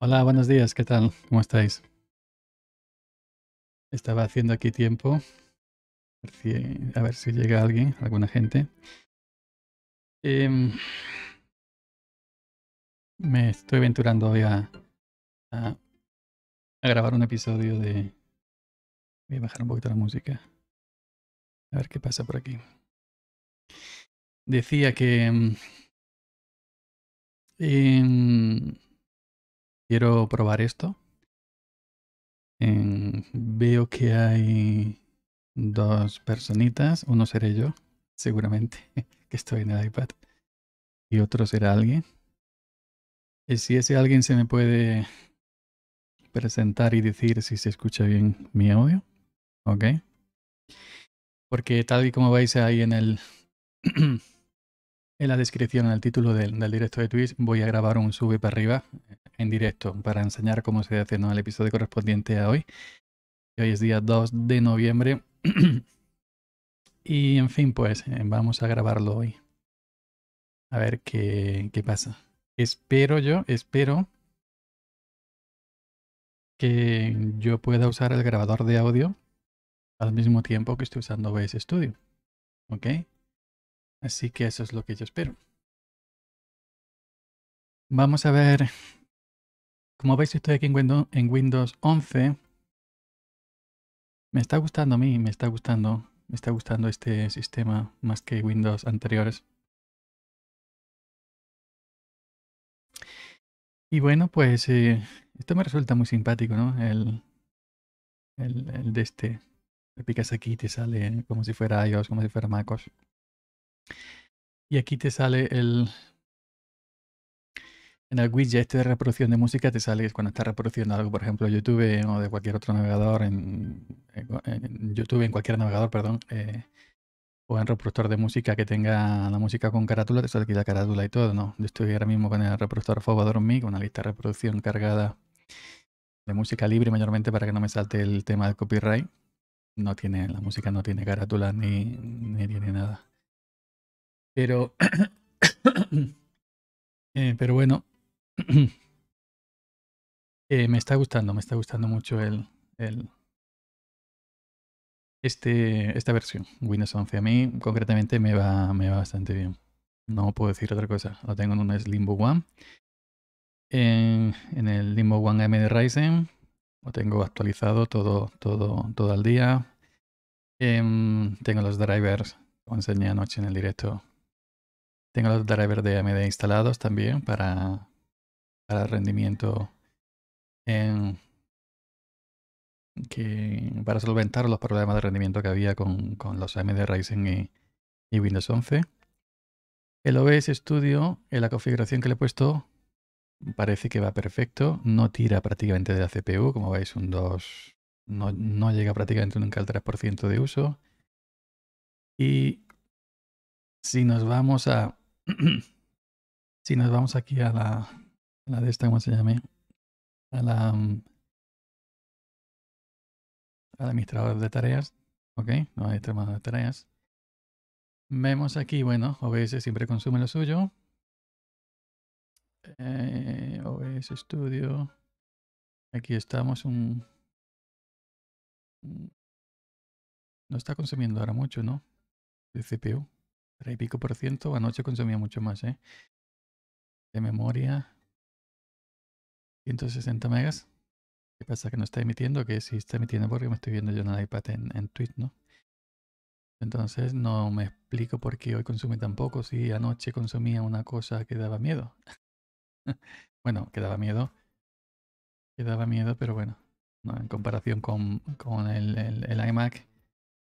Hola, buenos días, ¿qué tal? ¿Cómo estáis? Estaba haciendo aquí tiempo. A ver si llega alguien, alguna gente. Em, me estoy aventurando hoy a, grabar un episodio de... Voy a bajar un poquito la música. A ver qué pasa por aquí. Decía que... Em, em, Quiero probar esto. veo que hay dos personitas. Uno seré yo, seguramente, que estoy en el iPad. Y otro será alguien. Y si ese alguien se me puede presentar y decir si se escucha bien mi audio. ¿Ok? Porque tal y como veis ahí en el... En la descripción, en el título del, directo de Twitch, voy a grabar un sube para arriba eh, en directo para enseñar cómo se hace el episodio correspondiente a hoy. Hoy es día 2 de noviembre. y en fin, pues eh, vamos a grabarlo hoy. A ver qué, pasa. Espero yo, espero que yo pueda usar el grabador de audio al mismo tiempo que estoy usando VS Studio. ¿Ok? Así que eso es lo que yo espero. Vamos a ver. Como veis, estoy aquí en Windows, en Windows 11. Me está gustando a mí, me está gustando. Me está gustando este sistema más que Windows anteriores. Y bueno, pues eh, esto me resulta muy simpático, ¿no? El, el, el de este. Le picas aquí y te sale como si fuera iOS, como si fuera MacOS. Y aquí te sale el... En el widget este de reproducción de música te sale cuando estás reproduciendo algo, por ejemplo, YouTube o de cualquier otro navegador, en, YouTube, en cualquier navegador, perdón, eh, o en reproductor de música que tenga la música con carátula, te sale aquí la carátula y todo, ¿no? Yo estoy ahora mismo con el reproductor Fobador con una lista de reproducción cargada de música libre mayormente para que no me salte el tema del copyright. No tiene, la música no tiene carátula ni, ni tiene nada. Pero, eh, pero bueno, eh, me está gustando, me está gustando mucho el, el este, esta versión. Windows 11 a mí concretamente me va, me va bastante bien. No puedo decir otra cosa. Lo tengo en un Slimbo One. En, el Limbo One M de Ryzen. Lo tengo actualizado todo, todo, todo el día. Em, tengo los drivers, como enseñé anoche en el directo, tengo los drivers de AMD instalados también para, para rendimiento en, para solventar los problemas de rendimiento que había con, los AMD Ryzen y, Windows 11. El OBS Studio, en la configuración que le he puesto, parece que va perfecto. No tira prácticamente de la CPU, como veis, un 2. No, no llega prácticamente nunca al 3% de uso. Y si nos vamos a si nos vamos aquí a la, la de esta, ¿cómo se llame, A la, mm, al administrador de tareas, ¿ok? No hay administrador de tareas. Vemos aquí, bueno, OBS siempre consume lo suyo. Eh, OBS Studio. Aquí estamos un... No está consumiendo ahora mucho, ¿no? De CPU. 3 y pico por ciento. Anoche consumía mucho más, ¿eh? De memoria. 160 megas. ¿Qué pasa? Que no está emitiendo, que si está emitiendo porque me estoy viendo yo en el iPad en, en Twitch, ¿no? Entonces no me explico por qué hoy consume tan poco si anoche consumía una cosa que daba miedo. bueno, que daba miedo. Que daba miedo, pero bueno. No, en comparación con, con el, el iMac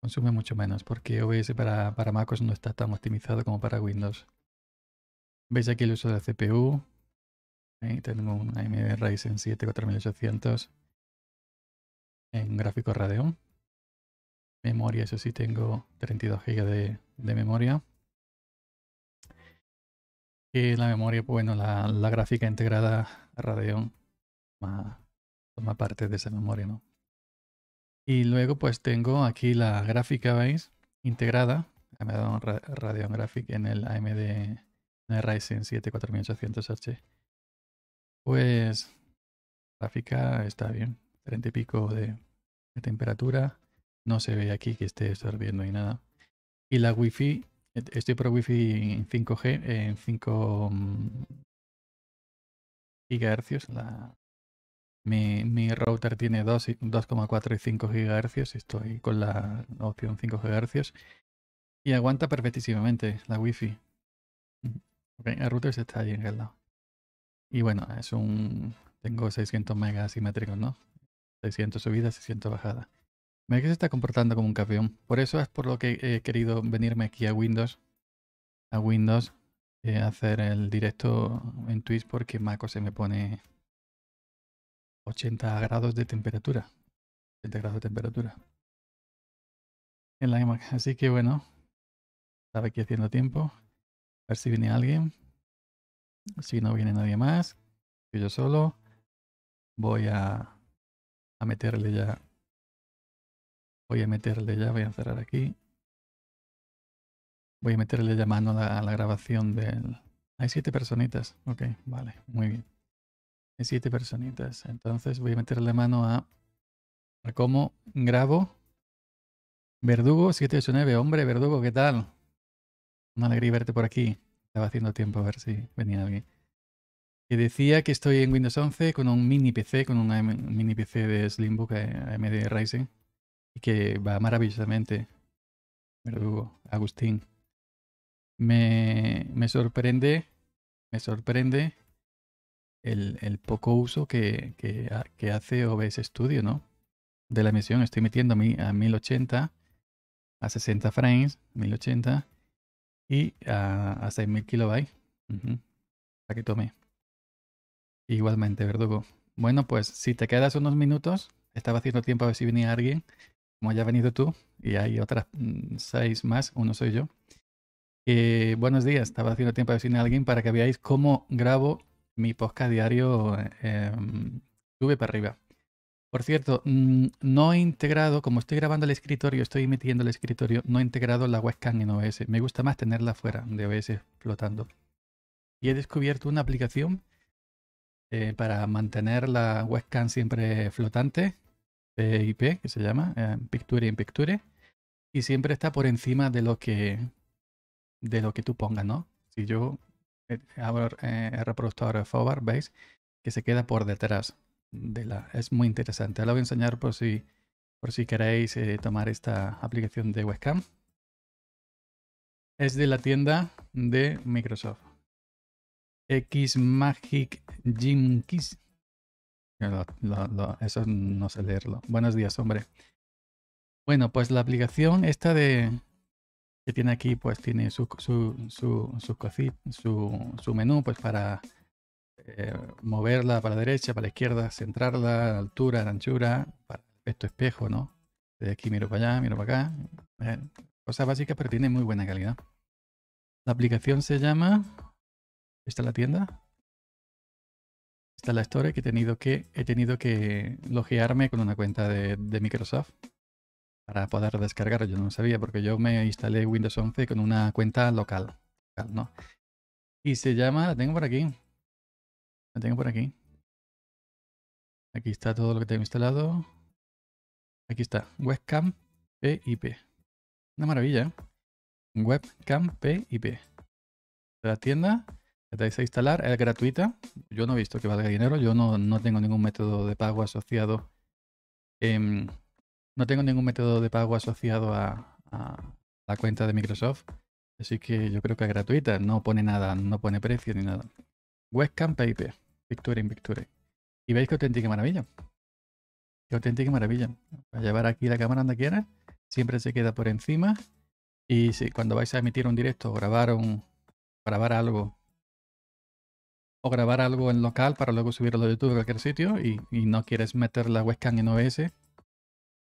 Consume mucho menos porque OBS para, para MacOS no está tan optimizado como para Windows. Veis aquí el uso de la CPU. tengo un AMD Ryzen 7 4800 en gráfico Radeon. Memoria, eso sí, tengo 32 GB de, memoria. Y la memoria, pues bueno, la, gráfica integrada a Radeon toma, toma parte de esa memoria, ¿no? Y luego pues tengo aquí la gráfica, ¿veis? Integrada. Me ha dado un Radeon Graphic en el AMD Ryzen 7 4800H. Pues gráfica está bien. 30 y pico de, temperatura. No se ve aquí que esté absorbiendo ni nada. Y la Wi-Fi, eh, estoy por Wi-Fi en 5G, en 5 mm, GHz, la mi, mi router tiene 2,4 y 5 GHz, estoy con la opción 5 GHz y aguanta perfectísimamente la wifi. Okay, el router se está ahí en el lado. Y bueno, es un. Tengo 600 megas simétricos, ¿no? 600 subidas, 600 bajadas. me que se está comportando como un campeón. Por eso es por lo que he querido venirme aquí a Windows. A Windows. Eh, hacer el directo en Twitch porque Maco se me pone 80 grados de temperatura. 80 grados de temperatura. En la imagen Así que bueno, estaba aquí haciendo tiempo. A ver si viene alguien. Si no viene nadie más, yo solo voy a, a meterle ya. Voy a meterle ya, voy a cerrar aquí. Voy a meterle ya mano a la, a la grabación del... Hay siete personitas. Ok, vale, muy bien siete personitas. Entonces voy a meterle mano a, a cómo grabo. Verdugo 789, hombre, Verdugo, ¿qué tal? Una alegría verte por aquí. Estaba haciendo tiempo a ver si venía alguien. Que decía que estoy en Windows 11 con un mini PC, con un mini PC de Slimbook eh, AMD Ryzen. Y que va maravillosamente. Verdugo, Agustín. Me, me sorprende, me sorprende el, poco uso que, que, hace OBS Studio, ¿no? De la emisión, estoy metiendo a, a 1080, a 60 frames, 1080 y a, 6000 kilobytes. Para que tome. Igualmente, verdugo. Bueno, pues si te quedas unos minutos, estaba haciendo tiempo a ver si venía alguien, como ya venido tú, y hay otras mm, seis más, uno soy yo. Eh, buenos días, estaba haciendo tiempo a ver si venía alguien para que veáis cómo grabo mi podcast diario em, sube para arriba. Por cierto, mm, no he integrado, como estoy grabando el escritorio, estoy metiendo el escritorio, no he integrado la webcam en OBS. Me gusta más tenerla fuera de OBS flotando. Y he descubierto una aplicación eh, para mantener la webcam siempre flotante, PIP, que se llama, eh, Picture in Picture, y siempre está por encima de lo que de lo que tú pongas, ¿no? Si yo el eh, eh, reproductor de Fobar, veis que se queda por detrás de la. Es muy interesante. Ahora voy a enseñar por si, por si queréis eh, tomar esta aplicación de webcam. Es de la tienda de Microsoft. X Xmagic Jinkis. eso no sé leerlo. Buenos días, hombre. Bueno, pues la aplicación esta de, que tiene aquí, pues tiene su, su, su, su, su, su menú, pues para eh, moverla para la derecha, para la izquierda, centrarla, altura, anchura, para esto espejo, ¿no? De aquí miro para allá, miro para acá. Eh, cosas básicas, pero tiene muy buena calidad. La aplicación se llama... Esta es la tienda. Esta la Store que he tenido que, he tenido que logearme con una cuenta de Microsoft para poder descargar. Yo no sabía porque yo me instalé Windows 11 con una cuenta local, ¿no? Y se llama, la tengo por aquí. La tengo por aquí. Aquí está todo lo que tengo instalado. Aquí está, webcam PIP. Una maravilla. ¿eh? Webcam PIP. La tienda, la tenéis a instalar, es gratuita. Yo no he visto que valga dinero, yo no, no tengo ningún método de pago asociado no tengo ningún método de pago asociado a, la cuenta de Microsoft. Así que yo creo que es gratuita. No pone nada, no pone precio ni nada. Webcam paper, Picture in Picture. Y veis que auténtica maravilla. Que auténtica maravilla. Voy a llevar aquí la cámara donde quiera. Siempre se queda por encima. Y si cuando vais a emitir un directo o grabar, un, grabar algo o grabar algo en local para luego subirlo a YouTube a cualquier sitio y, y no quieres meter la webcam en OBS,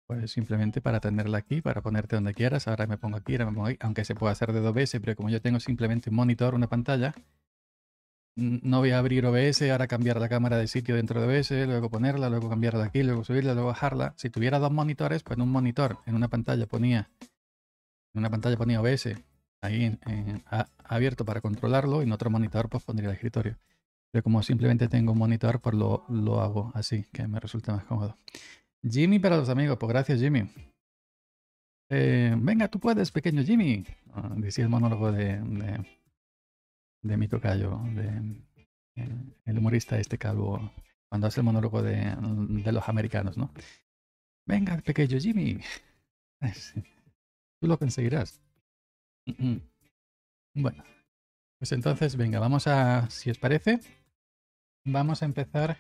pues simplemente para tenerla aquí, para ponerte donde quieras. Ahora me pongo aquí, ahora me pongo Aunque se puede hacer de dos veces, pero como yo tengo simplemente un monitor, una pantalla, no voy a abrir OBS, ahora cambiar la cámara de sitio dentro de OBS, luego ponerla, luego cambiarla aquí, luego subirla, luego bajarla. Si tuviera dos monitores, pues en un monitor, en una pantalla ponía, en una pantalla ponía OBS ahí abierto para controlarlo y en otro monitor pues pondría el escritorio. Pero como simplemente tengo un monitor, pues lo, lo hago así, que me resulta más cómodo. Jimmy para los amigos, pues gracias Jimmy. Eh, venga, tú puedes, pequeño Jimmy. Ah, Dice el monólogo de, de, de mi tocayo, de, eh, el, humorista este calvo, cuando hace el monólogo de, de los americanos, ¿no? Venga, pequeño Jimmy. tú lo conseguirás. Bueno, pues entonces, venga, vamos a, si os parece, vamos a empezar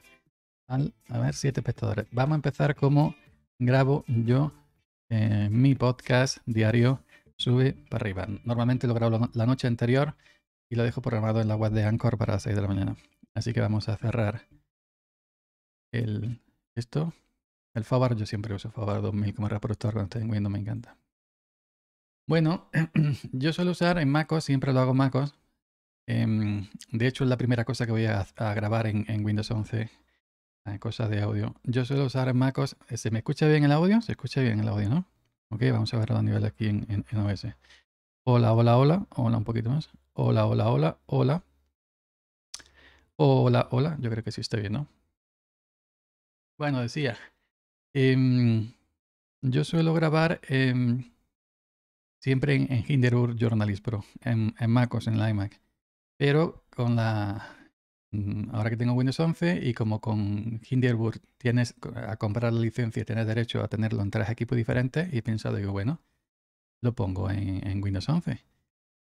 a ver, siete espectadores. Vamos a empezar como grabo yo eh, mi podcast diario sube para arriba. Normalmente lo grabo la, noche anterior y lo dejo programado en la web de Anchor para las 6 de la mañana. Así que vamos a cerrar esto. El favor yo siempre uso Favar 2000 como reproductor cuando estoy en Windows, me encanta. Bueno, yo suelo usar en MacOS, siempre lo hago en MacOS. Em, de hecho, es la primera cosa que voy a, grabar en, en Windows 11 hay cosas de audio. Yo suelo usar MacOS. Eh, ¿Se me escucha bien el audio? Se escucha bien el audio, ¿no? Ok, vamos a ver a nivel aquí en, en, Hola, hola, hola. Hola, un poquito más. Hola, hola, hola, hola. Hola, hola. Yo creo que sí está bien, ¿no? Bueno, decía. Em, yo suelo grabar em, siempre en, Hinderur Journalist Pro, en, en MacOS, en la iMac. Pero con la Mm, ahora que tengo Windows 11 y como con Hinderburg tienes a comprar la licencia, y tienes derecho a tenerlo en tres equipos diferentes y he pensado, digo, bueno, lo pongo en, Windows 11.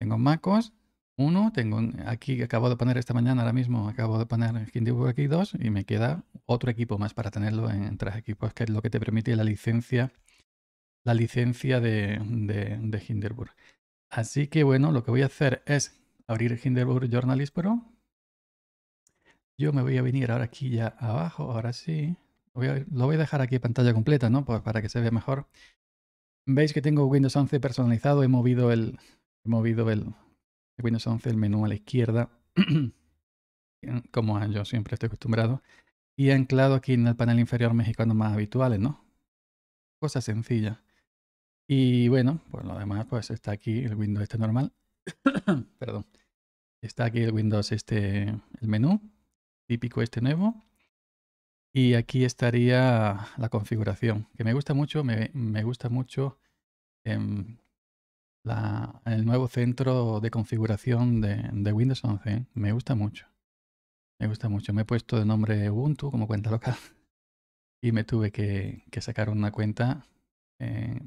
Tengo MacOS 1, tengo aquí, acabo de poner esta mañana, ahora mismo acabo de poner Hinderburg aquí 2 y me queda otro equipo más para tenerlo en, tres equipos, que es lo que te permite la licencia, la licencia de, de, de Hinderburg. Así que bueno, lo que voy a hacer es abrir Hinderburg Journalist Pro yo me voy a venir ahora aquí ya abajo, ahora sí. Lo voy a, dejar aquí pantalla completa, ¿no? Pues para que se vea mejor. Veis que tengo Windows 11 personalizado, he movido el, he movido el Windows 11, el menú a la izquierda, como yo siempre estoy acostumbrado, y he anclado aquí en el panel inferior mexicano más habituales, ¿no? Cosa sencilla. Y bueno, pues lo demás, pues está aquí el Windows este normal. Perdón. Está aquí el Windows este, el menú, típico este nuevo. Y aquí estaría la configuración, que me gusta mucho, me, gusta mucho em, el nuevo centro de configuración de, Windows 11. ¿eh? Me gusta mucho, me gusta mucho. Me he puesto de nombre Ubuntu como cuenta local y me tuve que, sacar una cuenta. Eh,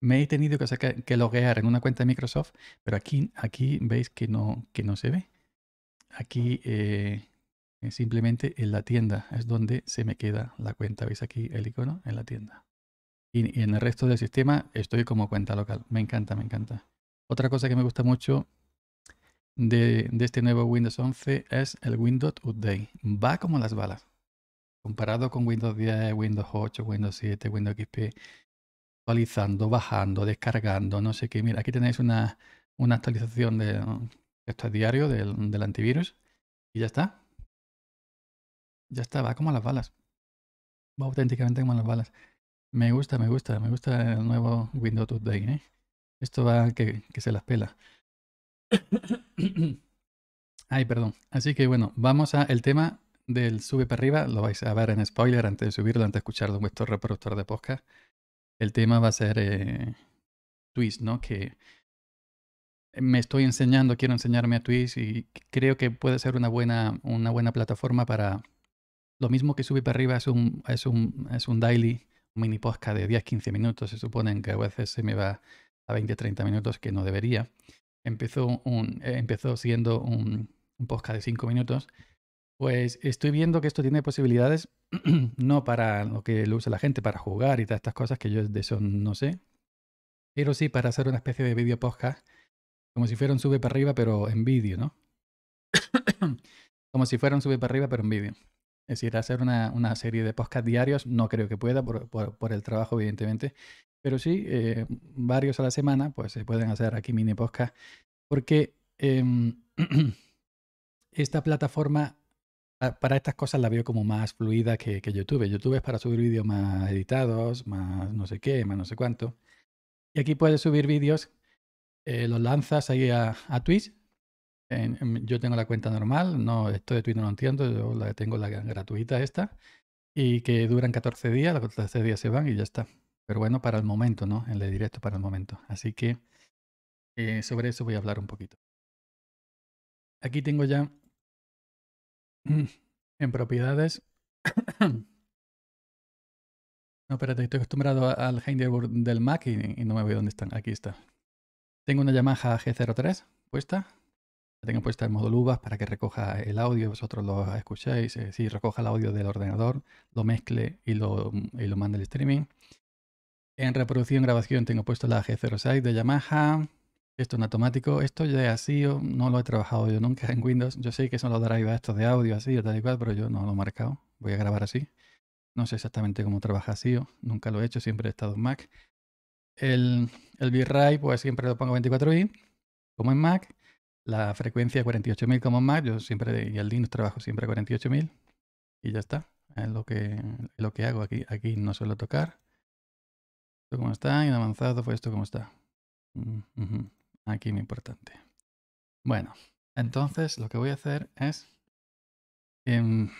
me he tenido que, sacar, que loguear en una cuenta de Microsoft, pero aquí, aquí veis que no, que no se ve. Aquí... Eh, simplemente en la tienda es donde se me queda la cuenta. ¿Veis aquí el icono? En la tienda. Y, en el resto del sistema estoy como cuenta local. Me encanta, me encanta. Otra cosa que me gusta mucho de, este nuevo Windows 11 es el Windows Update. Va como las balas. Comparado con Windows 10, Windows 8, Windows 7, Windows XP, actualizando, bajando, descargando, no sé qué. Mira, aquí tenéis una, una actualización de mm, esto es diario del antivirus y ya está ya está, va como a las balas. Va auténticamente como a las balas. Me gusta, me gusta, me gusta el nuevo Windows Today. ¿eh? Esto va que, se las pela. Ay, perdón. Así que bueno, vamos a el tema del sube para arriba. Lo vais a ver en spoiler antes de subirlo, antes de escucharlo en vuestro reproductor de podcast. El tema va a ser eh, Twist, ¿no? Que me estoy enseñando, quiero enseñarme a Twist y creo que puede ser una buena, una buena plataforma para lo mismo que sube para arriba es un, es un, es un daily, un mini podcast de 10-15 minutos. Se supone que a veces se me va a 20-30 minutos que no debería. Empezó, un, eh, empezó siendo un, un podcast de 5 minutos. Pues estoy viendo que esto tiene posibilidades, no para lo que lo usa la gente, para jugar y todas estas cosas que yo de eso no sé, pero sí para hacer una especie de video podcast, como si fuera un sube para arriba, pero en vídeo, ¿no? como si fuera un sube para arriba, pero en vídeo. Es decir, hacer una, serie de podcast diarios no creo que pueda por, el trabajo, evidentemente. Pero sí, eh, varios a la semana, pues se pueden hacer aquí mini podcast. Porque em, esta plataforma ah, para estas cosas la veo como más fluida que, YouTube. YouTube es para subir vídeos más editados, más no sé qué, más no sé cuánto. Y aquí puedes subir vídeos, eh, los lanzas ahí a, a Twitch yo tengo la cuenta normal, no, esto de Twitter no entiendo, yo la, tengo la gratuita esta, y que duran 14 días, los 14 días se van y ya está. Pero bueno, para el momento, ¿no? En el directo para el momento. Así que eh, sobre eso voy a hablar un poquito. Aquí tengo ya en propiedades. no, espérate, estoy acostumbrado al Hinderburg del Mac y, no me veo dónde están. Aquí está. Tengo una Yamaha G03 puesta, la tengo puesta en modo UVAS para que recoja el audio, vosotros lo escucháis, eh, si recoja el audio del ordenador, lo mezcle y lo, y lo al streaming. En reproducción, grabación tengo puesto la G06 de Yamaha. Esto en automático, esto ya es así, no lo he trabajado yo nunca en Windows. Yo sé que son los drivers estos de audio así o tal y cual, pero yo no lo he marcado. Voy a grabar así. No sé exactamente cómo trabaja SEO, nunca lo he hecho, siempre he estado en Mac. El, el v pues siempre lo pongo 24i, como en Mac la frecuencia 48.000 como más, yo siempre, y el Linux trabajo siempre 48.000 y ya está, es lo que, lo que hago aquí, aquí no suelo tocar. Esto como está, en avanzado fue pues esto como está. Mm, aquí muy importante. Bueno, entonces lo que voy a hacer es... Em,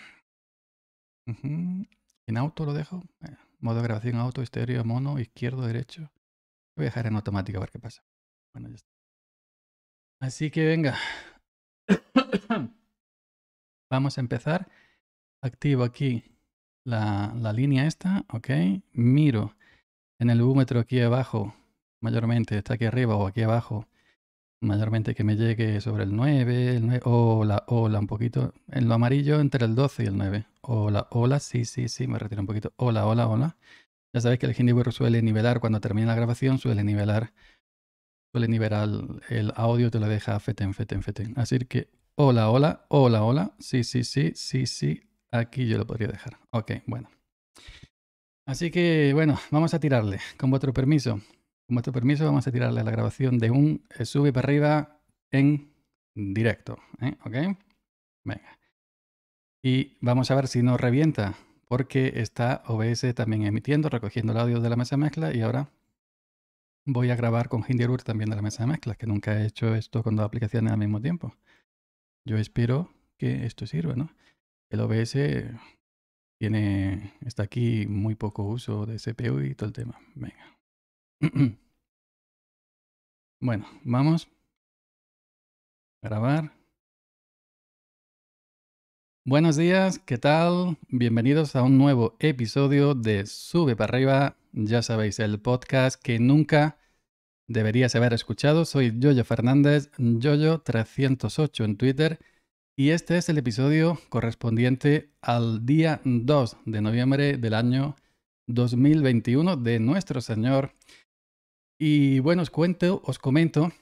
en, auto lo dejo. Eh, modo de grabación auto, estéreo, mono, izquierdo, derecho. Voy a dejar en automático a ver qué pasa. Bueno, ya está. Así que venga. Vamos a empezar. Activo aquí la, la, línea esta, ¿ok? Miro en el búmetro aquí abajo, mayormente, está aquí arriba o aquí abajo, mayormente que me llegue sobre el 9, el 9 o la un poquito, en lo amarillo entre el 12 y el 9. hola, hola, sí, sí, sí, me retiro un poquito. Hola, hola, hola. Ya sabéis que el Hindenburg suele nivelar, cuando termina la grabación, suele nivelar suele liberar el audio, te lo deja feten, feten, feten. Así que, hola, hola, hola, hola. Sí, sí, sí, sí, sí. Aquí yo lo podría dejar. Ok, bueno. Así que, bueno, vamos a tirarle. Con vuestro permiso. Con vuestro permiso, vamos a tirarle la grabación de un eh, sube para arriba en directo. ¿eh? ¿Ok? Venga. Y vamos a ver si no revienta, porque está OBS también emitiendo, recogiendo el audio de la mesa mezcla y ahora voy a grabar con Hinderwood también de la mesa de mezclas, que nunca he hecho esto con dos aplicaciones al mismo tiempo. Yo espero que esto sirva, ¿no? El OBS tiene, está aquí muy poco uso de CPU y todo el tema. Venga. bueno, vamos. A grabar. Buenos días, ¿qué tal? Bienvenidos a un nuevo episodio de Sube para arriba ya sabéis, el podcast que nunca deberías haber escuchado. Soy Yoyo Fernández, Yoyo308 en Twitter, y este es el episodio correspondiente al día 2 de noviembre del año 2021 de Nuestro Señor. Y bueno, os cuento, os comento,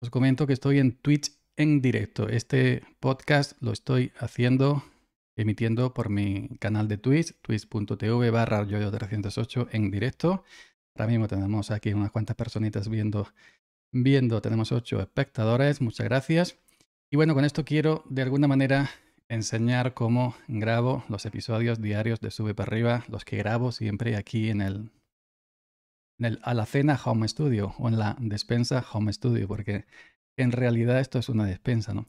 os comento que estoy en Twitch en directo. Este podcast lo estoy haciendo emitiendo por mi canal de Twitch, twitch.tv barra yoyo308 en directo. Ahora mismo tenemos aquí unas cuantas personitas viendo, viendo, tenemos ocho espectadores, muchas gracias. Y bueno, con esto quiero de alguna manera enseñar cómo grabo los episodios diarios de Sube para arriba, los que grabo siempre aquí en el, en el Alacena Home Studio o en la despensa Home Studio, porque en realidad esto es una despensa, ¿no?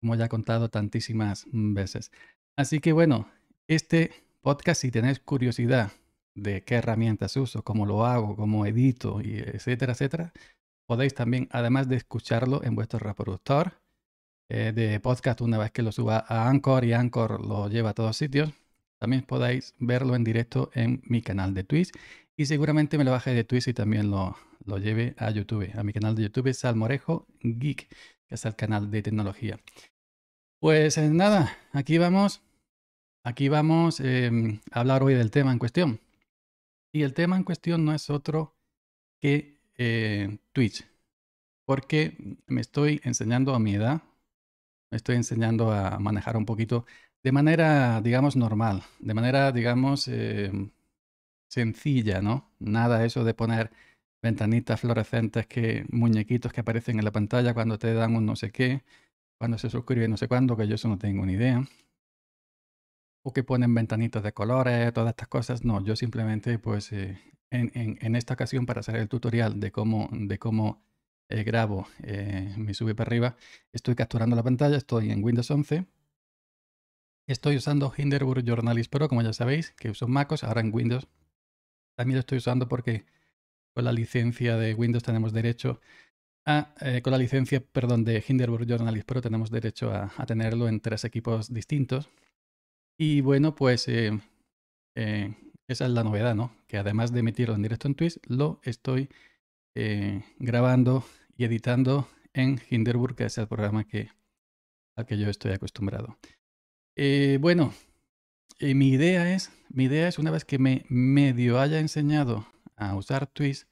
Como ya he contado tantísimas veces. Así que bueno, este podcast, si tenéis curiosidad de qué herramientas uso, cómo lo hago, cómo edito, y etcétera, etcétera, podéis también, además de escucharlo en vuestro reproductor eh, de podcast, una vez que lo suba a Anchor y Anchor lo lleva a todos sitios, también podéis verlo en directo en mi canal de Twitch y seguramente me lo baje de Twitch y también lo, lo lleve a YouTube, a mi canal de YouTube es Salmorejo Geek, que es el canal de tecnología. Pues eh, nada, aquí vamos, aquí vamos em, a hablar hoy del tema en cuestión. Y el tema en cuestión no es otro que eh, Twitch, porque me estoy enseñando a mi edad, me estoy enseñando a manejar un poquito de manera, digamos, normal, de manera, digamos, em, sencilla, ¿no? Nada eso de poner ventanitas fluorescentes que muñequitos que aparecen en la pantalla cuando te dan un no sé qué cuando se suscribe, no sé cuándo, que yo eso no tengo ni idea. O que ponen ventanitas de colores, todas estas cosas. No, yo simplemente, pues, eh, en, esta ocasión para hacer el tutorial de cómo, de cómo eh, grabo eh, me sube para arriba, estoy capturando la pantalla, estoy en Windows 11. Estoy usando Hinderburg Journalist Pro, como ya sabéis, que uso MacOS, ahora en Windows. También lo estoy usando porque con la licencia de Windows tenemos derecho eh, con la licencia, perdón, de Hinderburg Journalist, pero tenemos derecho a, tenerlo en tres equipos distintos. Y bueno, pues eh, eh, esa es la novedad, ¿no? Que además de emitirlo en directo en Twitch, lo estoy grabando y editando en Hinderburg, que es el programa que, al que yo estoy acostumbrado. bueno, mi idea es, mi idea es una vez que me medio haya enseñado a usar Twitch,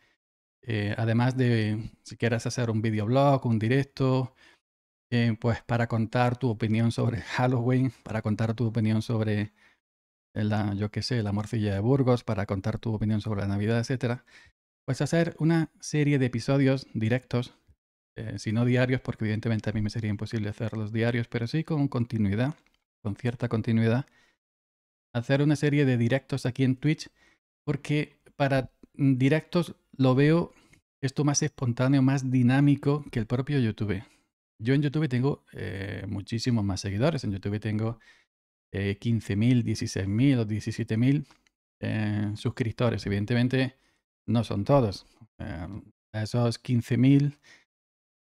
eh, además de si quieras hacer un videoblog, un directo, eh, pues para contar tu opinión sobre Halloween, para contar tu opinión sobre la, ah, yo qué sé, la morcilla de Burgos, para contar tu opinión sobre la Navidad, etc. pues hacer una serie de episodios directos, eh, si no diarios, porque evidentemente a mí me sería imposible hacerlos diarios, pero sí con continuidad, con cierta continuidad, hacer una serie de directos aquí en Twitch, porque para directos lo veo esto más espontáneo, más dinámico que el propio YouTube. Yo en YouTube tengo eh, muchísimos más seguidores. En YouTube tengo 15.000, eh, 16.000 o 17.000 eh, suscriptores. Evidentemente no son todos. a esos 15.000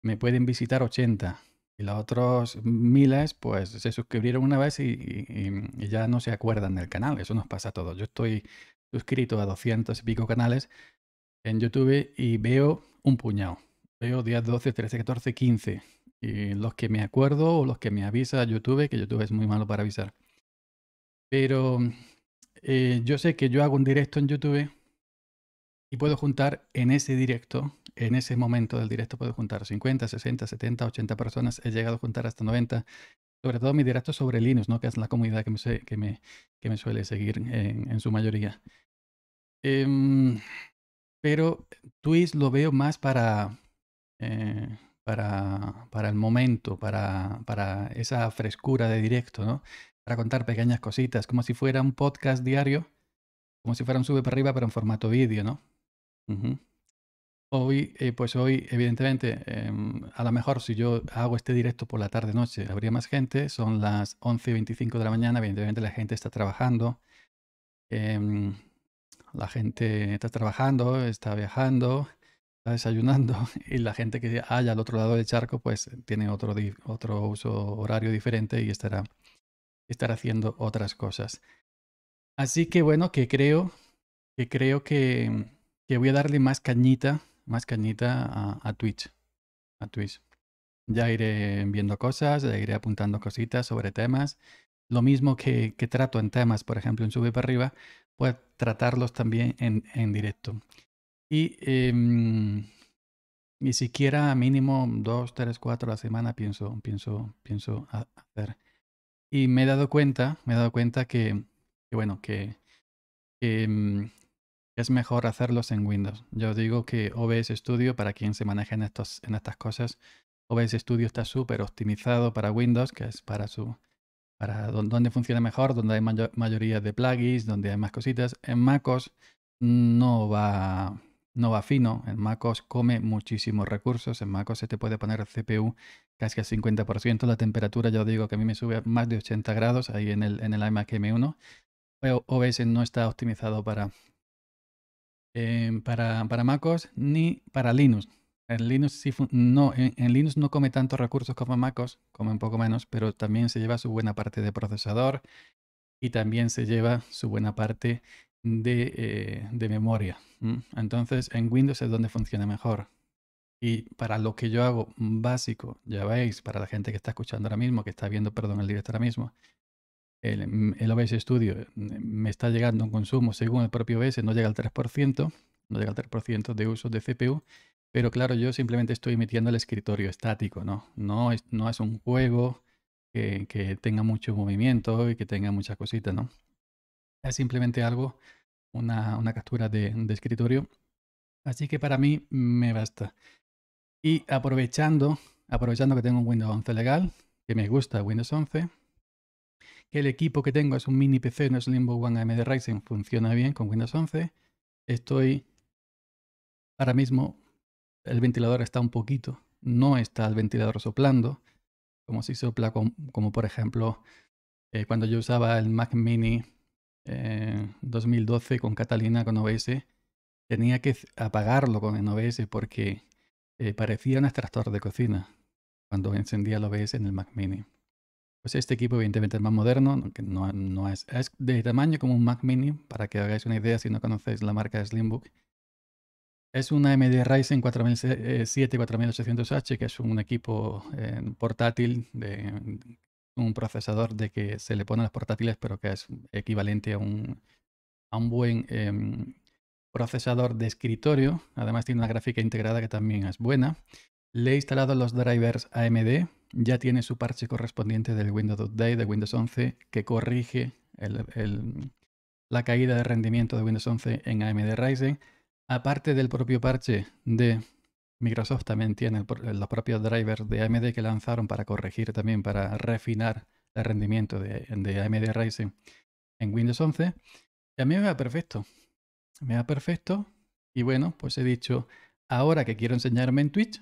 me pueden visitar 80. Y los otros miles, pues se suscribieron una vez y ya no se acuerdan del canal. Eso nos pasa a todos. Yo estoy suscrito a 200 y pico canales en YouTube y veo un puñado. Veo 10, 12, 13, 14, 15. Y los que me acuerdo o los que me avisa YouTube, que YouTube es muy malo para avisar. Pero eh, yo sé que yo hago un directo en YouTube y puedo juntar en ese directo, en ese momento del directo, puedo juntar 50, 60, 70, 80 personas. He llegado a juntar hasta 90. Sobre todo mi directo sobre Linux, ¿no? que es la comunidad que me, que me, que me suele seguir en, su mayoría. Em, pero Twist lo veo más para, eh, para, para, el momento, para, para esa frescura de directo, ¿no? Para contar pequeñas cositas, como si fuera un podcast diario, como si fuera un sube para arriba, pero en formato vídeo, ¿no? Hoy, eh, pues hoy, evidentemente, em, a lo mejor si yo hago este directo por la tarde-noche, habría más gente, son las 11.25 de la mañana, evidentemente la gente está trabajando. Em, la gente está trabajando, está viajando, está desayunando y la gente que haya ah, al otro lado del charco pues eh, tiene otro, otro uso horario diferente y estará, haciendo otras cosas. Así que bueno, que creo que, creo que, voy a darle más cañita, más cañita a, Twitch. A Twitch. Ya iré viendo cosas, ya iré apuntando cositas sobre temas. Lo mismo que, que trato en temas, por ejemplo, en Sube para Arriba, tratarlos también en, en directo. Y em, ni siquiera mínimo dos, tres, cuatro a la semana pienso, pienso, pienso hacer. Y me he dado cuenta, me he dado cuenta que, bueno, que, em, es mejor hacerlos en Windows. Yo digo que OBS Studio, para quien se maneja en, estos, en estas cosas, OBS Studio está súper optimizado para Windows, que es para su para funciona mejor, donde hay mayoría de plugins, donde hay más cositas. En MacOS no va, no va fino, en MacOS come muchísimos recursos, en MacOS se te puede poner CPU casi al 50%, la temperatura ya digo que a mí me sube a más de 80 grados ahí en el, en el iMac M1. OBS no está optimizado para, eh, para, para MacOS ni para Linux. En Linux no, come tantos recursos como MacOS, come un poco menos, pero también se lleva su buena parte de procesador y también se lleva su buena parte de, eh, memoria. Entonces en Windows es donde funciona mejor. Y para lo que yo hago básico, ya veis, para la gente que está escuchando ahora mismo, que está viendo, perdón, el directo ahora mismo, el, el OBS Studio mm, me está llegando un consumo, según el propio OBS, no llega al 3%, no llega al 3% de uso de CPU pero claro, yo simplemente estoy emitiendo el escritorio estático, ¿no? No es, no es un juego que, tenga mucho movimiento y que tenga muchas cositas, ¿no? Es simplemente algo, una, captura de, escritorio. Así que para mí me basta. Y aprovechando, aprovechando que tengo un Windows 11 legal, que me gusta Windows 11, que el equipo que tengo es un mini PC, no es Limbo One AMD Ryzen, funciona bien con Windows 11, estoy ahora mismo el ventilador está un poquito, no está el ventilador soplando, como si sopla, como, por ejemplo eh, cuando yo usaba el Mac Mini 2012 eh, con Catalina, con OBS, tenía que apagarlo con el OBS porque eh, parecía un extractor de cocina cuando encendía el OBS en el Mac Mini. Pues este equipo evidentemente es más moderno, no, es, es, de tamaño como un Mac Mini, para que hagáis una idea si no conocéis la marca Slimbook. Es una AMD Ryzen 7 4800 h que es un equipo eh, portátil, de un procesador de que se le ponen los portátiles, pero que es equivalente a un, a un buen em, procesador de escritorio. Además tiene una gráfica integrada que también es buena. Le he instalado los drivers AMD. Ya tiene su parche correspondiente del Windows Update de Windows 11 que corrige la caída de rendimiento de Windows 11 en AMD Ryzen aparte del propio parche de Microsoft, también tiene los propios drivers de AMD que lanzaron para corregir también, para refinar el rendimiento de, AMD Ryzen en Windows 11. Y a mí me va perfecto. Me va perfecto. Y bueno, pues he dicho, ahora que quiero enseñarme en Twitch,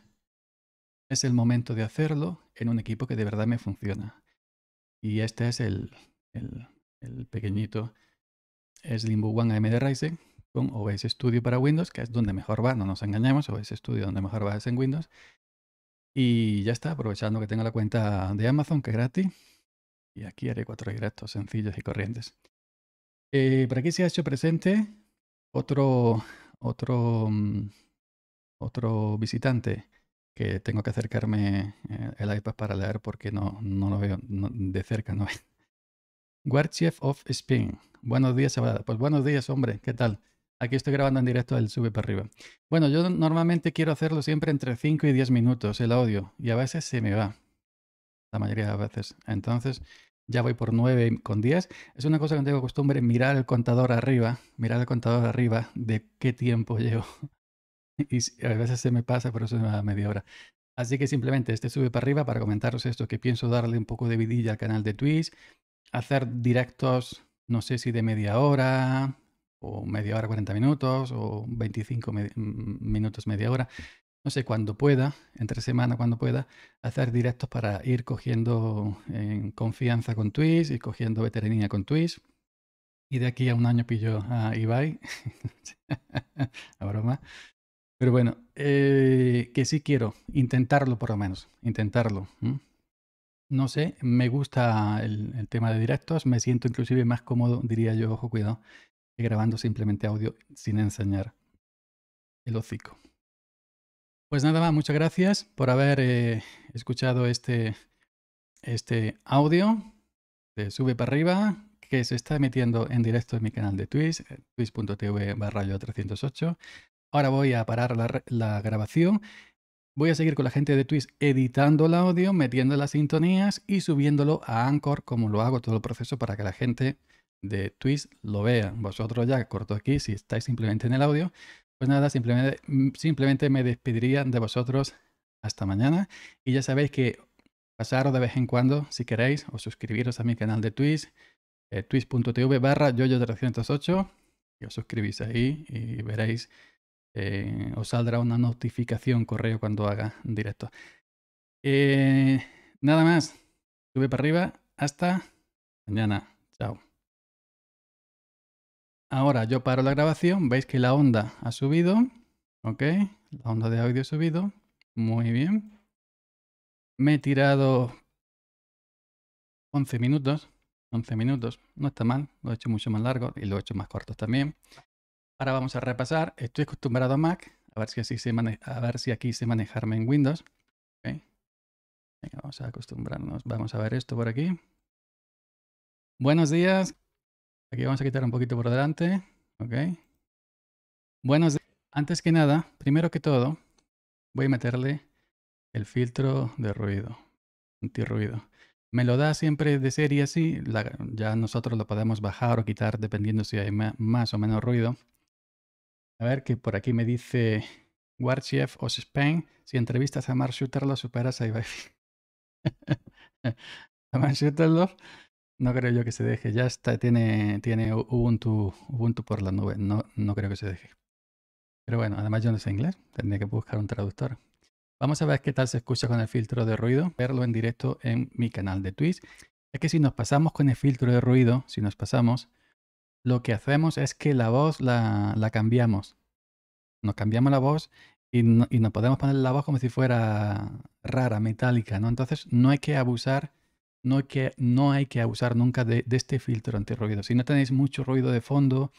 es el momento de hacerlo en un equipo que de verdad me funciona. Y este es el, el, el pequeñito Slimbo One AMD Ryzen con OBS Studio para Windows, que es donde mejor va, no nos engañemos, OBS Studio donde mejor va es en Windows. Y ya está, aprovechando que tengo la cuenta de Amazon, que es gratis. Y aquí haré cuatro directos sencillos y corrientes. Eh, por aquí se ha hecho presente otro, otro, mm, otro visitante que tengo que acercarme eh, el iPad para leer porque no, no lo veo de cerca, no of Spin Buenos días, Pues buenos días, hombre. ¿Qué tal? Aquí estoy grabando en directo el sube para arriba. Bueno, yo normalmente quiero hacerlo siempre entre 5 y 10 minutos el audio y a veces se me va. La mayoría de las veces. Entonces ya voy por 9 con 10. Es una cosa que tengo costumbre mirar el contador arriba, mirar el contador arriba de qué tiempo llevo. Y a veces se me pasa, por eso una media hora. Así que simplemente este sube para arriba para comentaros esto, que pienso darle un poco de vidilla al canal de Twitch, hacer directos, no sé si de media hora, o media hora, 40 minutos, o 25 mm, minutos, media hora, no sé, cuando pueda, entre semana, cuando pueda, hacer directos para ir cogiendo en eh, confianza con Twitch ir cogiendo veteranía con Twitch. Y de aquí a un año pillo a Ibai, a broma. Pero bueno, eh, que sí quiero intentarlo por lo menos, intentarlo. No sé, me gusta el, el tema de directos, me siento inclusive más cómodo, diría yo, ojo, cuidado, grabando simplemente audio sin enseñar el hocico. Pues nada más, muchas gracias por haber eh, escuchado este, este audio de Sube para arriba que se está emitiendo en directo en mi canal de Twitch, eh, twitch.tv barra 308. Ahora voy a parar la, la, grabación. Voy a seguir con la gente de Twitch editando el audio, metiendo las sintonías y subiéndolo a Anchor como lo hago todo el proceso para que la gente de Twist lo vean. Vosotros ya corto aquí si estáis simplemente en el audio. Pues nada, simplemente, mm, simplemente me despediría de vosotros hasta mañana. Y ya sabéis que pasaros de vez en cuando, si queréis, o suscribiros a mi canal de Twitch, eh, twist.tv barra yoyo308. Y os suscribís ahí y veréis, eh, os saldrá una notificación correo cuando haga directo. Eh, nada más, sube para arriba, hasta mañana. Chao. Ahora yo paro la grabación, veis que la onda ha subido, ¿ok? La onda de audio ha subido, muy bien. Me he tirado 11 minutos, 11 minutos, no está mal, lo he hecho mucho más largo y lo he hecho más corto también. Ahora vamos a repasar, estoy acostumbrado a Mac, a ver si, así se a ver si aquí sé manejarme en Windows. Venga, vamos a acostumbrarnos, vamos a ver esto por aquí. Buenos días, Aquí vamos a quitar un poquito por delante. Ok. Bueno, Antes que nada, primero que todo, voy a meterle el filtro de ruido, antirruido. Me lo da siempre de serie así, ya nosotros lo podemos bajar o quitar dependiendo si hay más o menos ruido. A ver, que por aquí me dice Warchef o Spain, si entrevistas a Mark lo superas a Ibai. a Mark no creo yo que se deje. Ya está, tiene, tiene Ubuntu, Ubuntu por la nube. No, no creo que se deje. Pero bueno, además yo no sé inglés. Tendría que buscar un traductor. Vamos a ver qué tal se escucha con el filtro de ruido. Verlo en directo en mi canal de Twitch. Es que si nos pasamos con el filtro de ruido, si nos pasamos, lo que hacemos es que la voz la, cambiamos. Nos cambiamos la voz y, y nos podemos poner la voz como si fuera rara, metálica, ¿no? Entonces no hay que abusar no hay que, no hay que abusar nunca de, este filtro antirruido. Si no tenéis mucho ruido de fondo,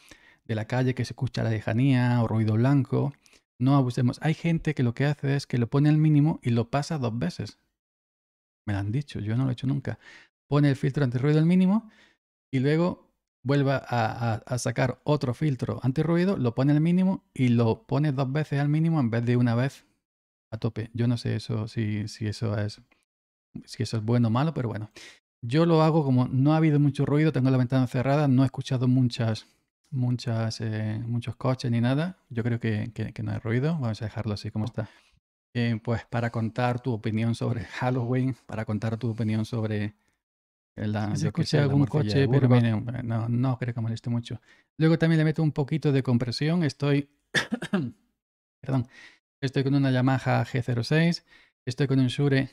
de la calle que se escucha la lejanía o ruido blanco, no abusemos. Hay gente que lo que hace es que lo pone al mínimo y lo pasa dos veces. Me lo han dicho, yo no lo he hecho nunca. Pone el filtro antirruido al mínimo y luego vuelva a, sacar otro filtro antirruido, lo pone al mínimo y lo pone dos veces al mínimo en vez de una vez a tope. Yo no sé eso si, si eso es si eso es bueno o malo, pero bueno. Yo lo hago como no ha habido mucho ruido, tengo la ventana cerrada, no he escuchado muchas, muchas, eh, muchos coches ni nada. Yo creo que, no hay ruido. Vamos a dejarlo así como está. Eh, pues para contar tu opinión sobre Halloween, para contar tu opinión sobre la, yo escuché algún coche, pero eh, no, no creo que moleste mucho. Luego también le meto un poquito de compresión. Estoy, perdón, estoy con una Yamaha G06, estoy con un Shure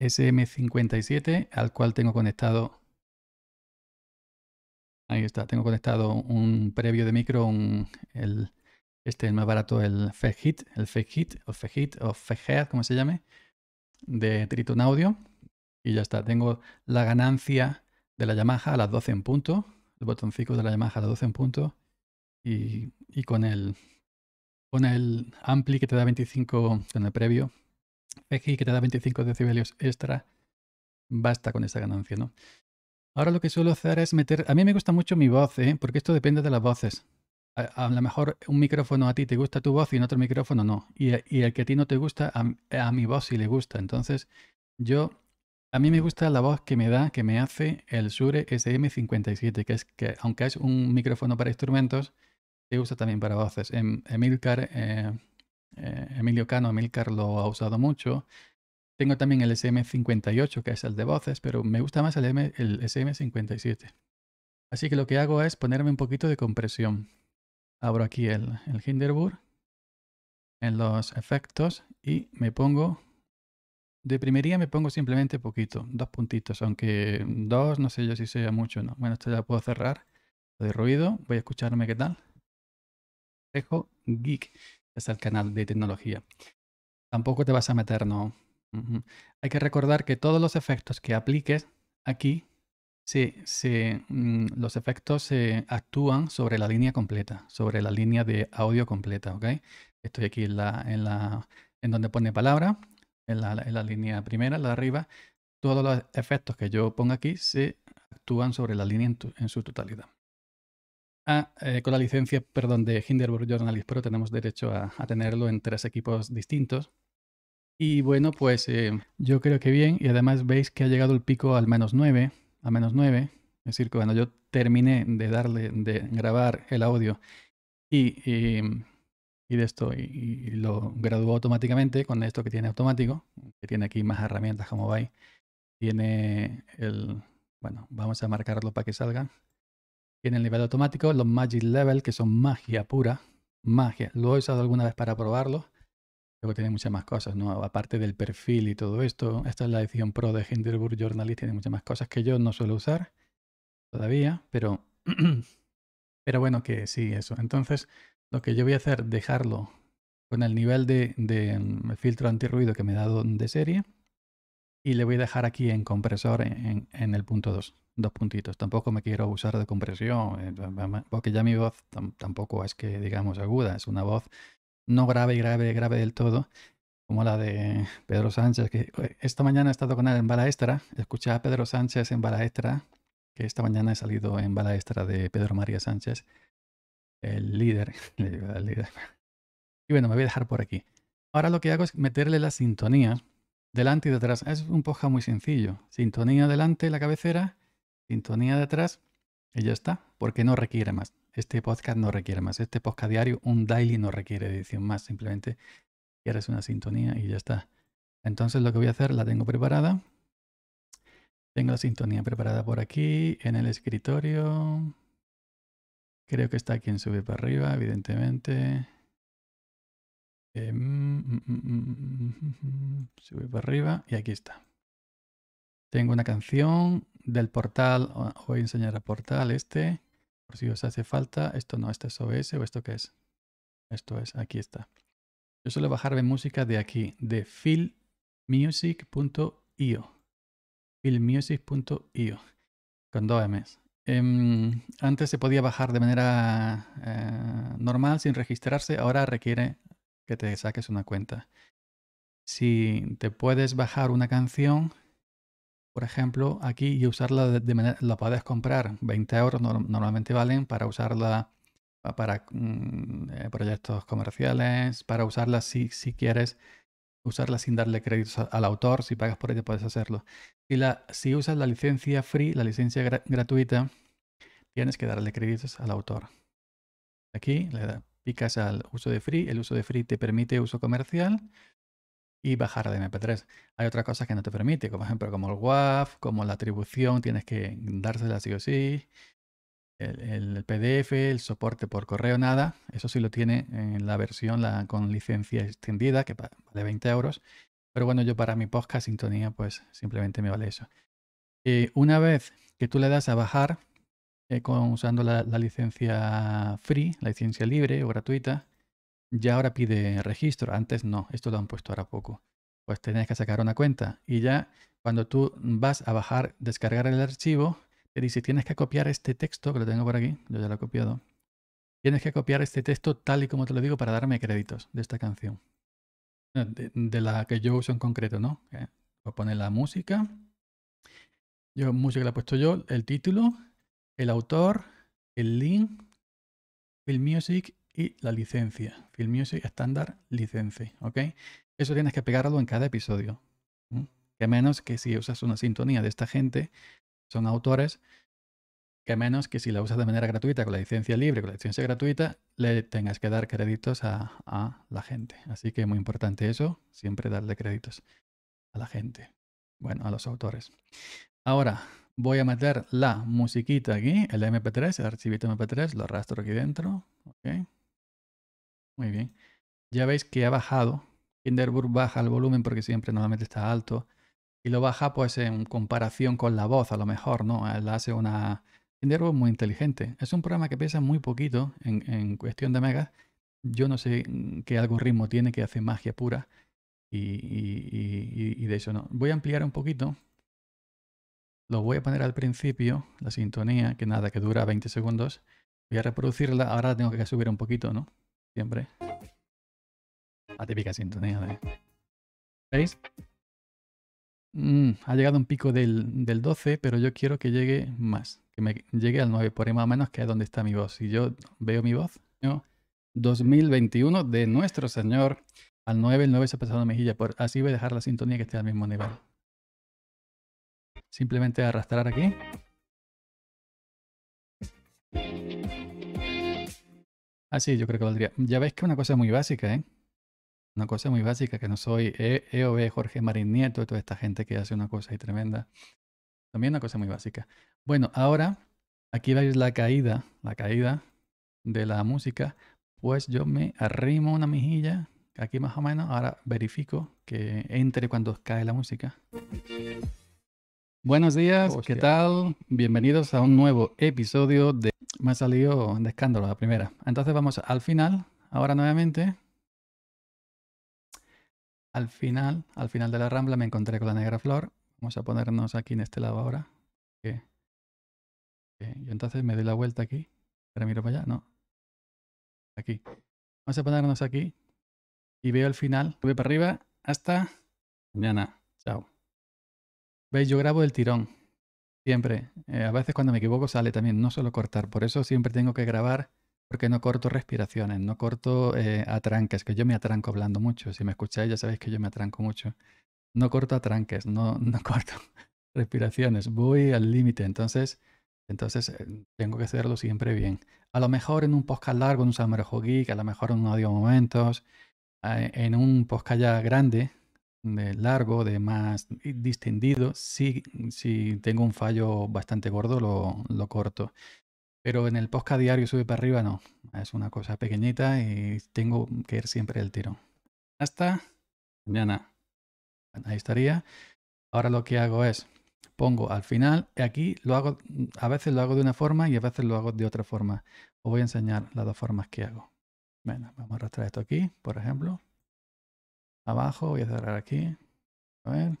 SM57 al cual tengo conectado. Ahí está, tengo conectado un previo de micro, un, el, este el más barato, el FEGHIT, el HIT o o como se llame, de Triton Audio. Y ya está, tengo la ganancia de la Yamaha a las 12 en punto, el botoncito de la Yamaha a las 12 en punto, y, y con el con el ampli que te da 25, con el previo, que te da 25 decibelios extra, basta con esa ganancia, ¿no? Ahora lo que suelo hacer es meter... A mí me gusta mucho mi voz, ¿eh? porque esto depende de las voces. A, lo mejor un micrófono a ti te gusta tu voz y en otro micrófono no. Y, el que a ti no te gusta, a, mi voz sí le gusta. Entonces, yo a mí me gusta la voz que me da, que me hace el Sure SM57, que es que, aunque es un micrófono para instrumentos, te gusta también para voces. En em, Emilcar eh, eh, Emilio Cano, Emilcar lo ha usado mucho. Tengo también el SM58, que es el de voces, pero me gusta más el, M el SM57. Así que lo que hago es ponerme un poquito de compresión. Abro aquí el, el en los efectos, y me pongo... De primería me pongo simplemente poquito, dos puntitos, aunque dos no sé yo si sea mucho o no. Bueno, esto ya puedo cerrar. de ruido, voy a escucharme qué tal. Dejo geek es el canal de tecnología. Tampoco te vas a meter, no. Hay que recordar que todos los efectos que apliques aquí, si se mm, los efectos se actúan sobre la línea completa, sobre la línea de audio completa, ¿ok? Estoy aquí en, la, en, la, en donde pone palabra, en la, línea primera, la de arriba. Todos los efectos que yo ponga aquí se actúan sobre la línea en su totalidad. Eh, con la licencia, perdón, de Hinderburg Journalist Pro tenemos derecho a, tenerlo en tres equipos distintos. Y bueno, pues eh, yo creo que bien. Y además veis que ha llegado el pico al menos 9, a menos 9. Es decir, que cuando yo terminé de darle, de grabar el audio y, de esto, y, lo graduó automáticamente con esto que tiene automático, que tiene aquí más herramientas como vais. Tiene el, bueno, vamos a marcarlo para que salga en el nivel automático, los Magic Level, que son magia pura. Magia. Lo he usado alguna vez para probarlo Luego tiene muchas más cosas, ¿no? Aparte del perfil y todo esto. Esta es la edición pro de Hinderburg Journalist. Tiene muchas más cosas que yo no suelo usar todavía, pero. pero bueno, que sí, eso. Entonces, lo que yo voy a hacer, dejarlo con el nivel de, mm, filtro antirruido que me he dado de serie. Y le voy a dejar aquí en compresor en el punto 2 dos puntitos. Tampoco me quiero usar de compresión, eh, porque ya mi voz tampoco es que digamos aguda, es una voz no grave y grave, grave del todo, como la de Pedro Sánchez, que esta mañana he estado con él en Balaestra, escuché a Pedro Sánchez en Balaestra, que esta mañana he salido en Balaestra de Pedro María Sánchez, el líder, líder. Y bueno, me voy a dejar por aquí. Ahora lo que hago es meterle la sintonía delante y detrás. Es un poja muy sencillo. Sintonía delante, la cabecera, Sintonía de atrás y ya está, porque no requiere más. Este podcast no requiere más. Este podcast diario, un daily, no requiere edición más. Simplemente quieres una sintonía y ya está. Entonces lo que voy a hacer, la tengo preparada. Tengo la sintonía preparada por aquí, en el escritorio. Creo que está aquí en subir para arriba, evidentemente. sube para arriba y aquí está. Tengo una canción del portal, voy a enseñar a portal este, por si os hace falta. Esto no, este es OBS o esto qué es. Esto es, aquí está. Yo suelo bajarme música de aquí, de filmmusic.io. Filmmusic.io, con dos M's. Em, antes se podía bajar de manera eh, normal sin registrarse, ahora requiere que te saques una cuenta. Si te puedes bajar una canción, por ejemplo, aquí y usarla de, manera, la puedes comprar. 20 euros normalmente valen para usarla para mm, eh, proyectos comerciales, para usarla si, quieres usarla sin darle créditos al autor, si pagas por ella puedes hacerlo. Si, si usas la licencia free, la licencia gratuita, tienes que darle créditos al autor. Aquí le picas al uso de free, el uso de free te permite uso comercial, y bajar de MP3. Hay otras cosas que no te permite, como ejemplo como el WAF, como la atribución, tienes que dársela sí o sí, el, PDF, el soporte por correo, nada. Eso sí lo tiene en la versión la, con licencia extendida, que vale 20 euros. Pero bueno, yo para mi podcast sintonía, pues simplemente me vale eso. Eh, una vez que tú le das a bajar, eh, con, usando la, la licencia free, la licencia libre o gratuita, ya ahora pide registro, antes no, esto lo han puesto ahora poco. Pues tienes que sacar una cuenta y ya cuando tú vas a bajar, descargar el archivo, te dice tienes que copiar este texto, que lo tengo por aquí, yo ya lo he copiado. Tienes que copiar este texto tal y como te lo digo para darme créditos de esta canción. De, la que yo uso en concreto, ¿no? Voy eh, a pues poner la música. Yo, música la he puesto yo, el título, el autor, el link, el music y la licencia. Film Music estándar licencia, ¿ok? Eso tienes que pegarlo en cada episodio. Que menos que si usas una sintonía de esta gente, son autores, que menos que si la usas de manera gratuita, con la licencia libre, con la licencia gratuita, le tengas que dar créditos a, la gente. Así que muy importante eso, siempre darle créditos a la gente. Bueno, a los autores. Ahora, voy a meter la musiquita aquí, el MP3, el archivito MP3, lo arrastro aquí dentro. Okay. Muy bien. Ya veis que ha bajado. Kinderburg baja el volumen porque siempre normalmente está alto. Y lo baja pues en comparación con la voz, a lo mejor, ¿no? Eh, hace una... Kinderburg muy inteligente. Es un programa que pesa muy poquito en, cuestión de megas. Yo no sé mm, qué algoritmo tiene que hace magia pura. Y, y de eso no. Voy a ampliar un poquito. Lo voy a poner al principio, la sintonía, que nada, que dura 20 segundos. Voy a reproducirla. Ahora tengo que subir un poquito, ¿no? Siempre. La típica sintonía ¿Veis? Mm, ha llegado un pico del, del, 12, pero yo quiero que llegue más. Que me llegue al 9, por ahí más o menos, que es donde está mi voz. Si yo veo mi voz, 2021 de nuestro Señor. Al 9, el 9 se ha pasado a mejilla. Por, así voy a dejar la sintonía que esté al mismo nivel. Simplemente arrastrar aquí. Ah, sí, yo creo que valdría. Ya ves que una cosa muy básica, ¿eh? Una cosa muy básica, que no soy EOB, e Jorge Marín Nieto, toda esta gente que hace una cosa ahí tremenda. También una cosa muy básica. Bueno, ahora aquí veis la caída, la caída de la música. Pues yo me arrimo una mejilla, aquí más o menos. Ahora verifico que entre cuando cae la música. Buenos días, ¿qué tal? Bienvenidos a un nuevo episodio de... Me ha salido de escándalo la primera. Entonces vamos al final, ahora nuevamente. Al final, al final de la rambla me encontré con la negra flor. Vamos a ponernos aquí en este lado ahora. Yo entonces me doy la vuelta aquí. Ahora miro para allá, no. Aquí. Vamos a ponernos aquí. Y veo el final. Sube para arriba. Hasta mañana. Chao. ¿Veis? Yo grabo el tirón. Siempre. Eh, a veces cuando me equivoco sale también, no solo cortar. Por eso siempre tengo que grabar porque no corto respiraciones, no corto eh, atranques, que yo me atranco hablando mucho. Si me escucháis ya sabéis que yo me atranco mucho. No corto atranques, no, no corto respiraciones. Voy al límite. Entonces, entonces eh, tengo que hacerlo siempre bien. A lo mejor en un podcast largo, en un Summer que a lo mejor en un audio momentos, en un podcast ya grande, de largo, de más distendido. Si, sí, tengo un fallo bastante gordo, lo, corto. Pero en el posca diario sube para arriba, no. Es una cosa pequeñita y tengo que ir siempre el tiro. Hasta mañana. Ahí estaría. Ahora lo que hago es, pongo al final, aquí lo hago, a veces lo hago de una forma y a veces lo hago de otra forma. Os voy a enseñar las dos formas que hago. Bueno, vamos a arrastrar esto aquí, por ejemplo abajo, voy a cerrar aquí. A ver.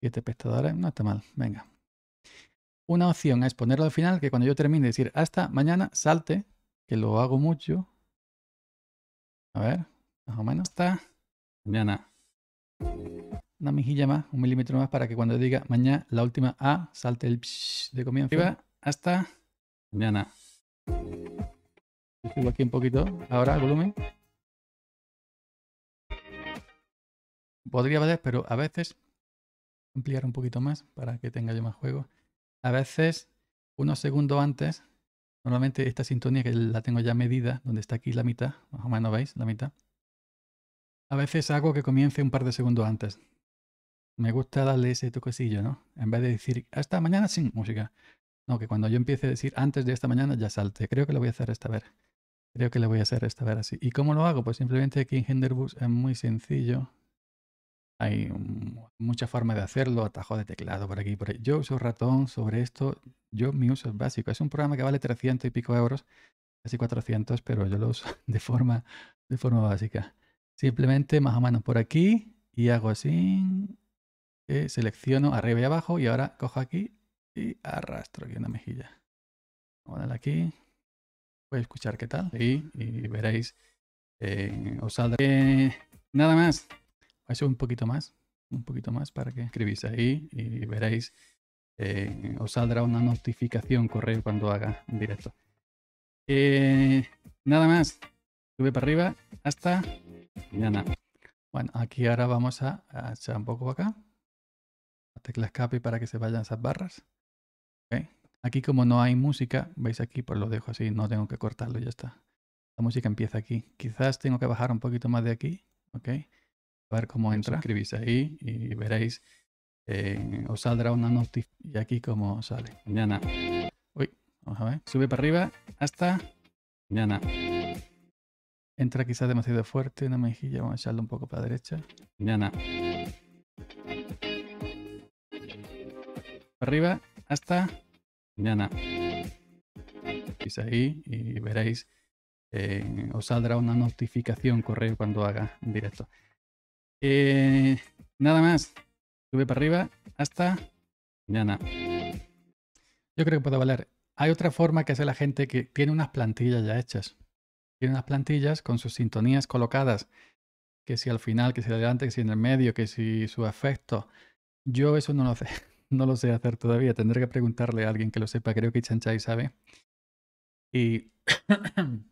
Siete pescadores, no está mal, venga. Una opción es ponerlo al final, que cuando yo termine, decir hasta mañana, salte, que lo hago mucho. A ver, más o menos está. Mañana. Una mejilla más, un milímetro más, para que cuando diga mañana la última A, salte el de comienzo. hasta mañana. aquí un poquito ahora volumen. podría valer, pero a veces ampliar un poquito más para que tenga yo más juego. A veces, unos segundos antes, normalmente esta sintonía que la tengo ya medida, donde está aquí la mitad, más o menos veis, la mitad. A veces hago que comience un par de segundos antes. Me gusta darle ese toquecillo, ¿no? En vez de decir hasta mañana sin música. No, que cuando yo empiece a decir antes de esta mañana ya salte. Creo que lo voy a hacer esta vez. Creo que lo voy a hacer esta vez así. ¿Y cómo lo hago? Pues simplemente aquí en Genderbus es muy sencillo. Hay mucha muchas formas de hacerlo, atajo de teclado por aquí, por ahí. Yo uso ratón sobre esto, yo mi uso es básico. Es un programa que vale 300 y pico euros, casi 400, pero yo lo uso de forma, de forma básica. Simplemente más o menos por aquí y hago así, eh, selecciono arriba y abajo y ahora cojo aquí y arrastro aquí una mejilla. Vamos a darle aquí, voy a escuchar qué tal y, veréis, eh, os saldrá. Eh, nada más hace un poquito más, un poquito más para que escribís ahí y veréis, eh, os saldrá una notificación correo cuando haga directo. Eh, nada más, sube para arriba hasta mañana. Bueno, aquí ahora vamos a, echar un poco acá. La tecla escape para que se vayan esas barras. Aquí como no hay música, veis aquí, pues lo dejo así, no tengo que cortarlo, ya está. La música empieza aquí. Quizás tengo que bajar un poquito más de aquí, ¿ok? A ver cómo entra. Escribís ahí y veréis. Eh, os saldrá una notificación. y aquí cómo sale. Mañana. Uy, vamos a ver. Sube para arriba hasta mañana. Entra quizás demasiado fuerte una mejilla. Vamos a echarlo un poco para la derecha. Mañana. arriba hasta mañana. ahí y veréis. Eh, os saldrá una notificación correo cuando haga directo. Eh, nada más. Sube para arriba hasta mañana. Yo creo que puede valer. Hay otra forma que hace la gente que tiene unas plantillas ya hechas. Tiene unas plantillas con sus sintonías colocadas. Que si al final, que si adelante, que si en el medio, que si su efecto. Yo eso no lo sé. No lo sé hacer todavía. Tendré que preguntarle a alguien que lo sepa. Creo que Chanchai sabe. Y.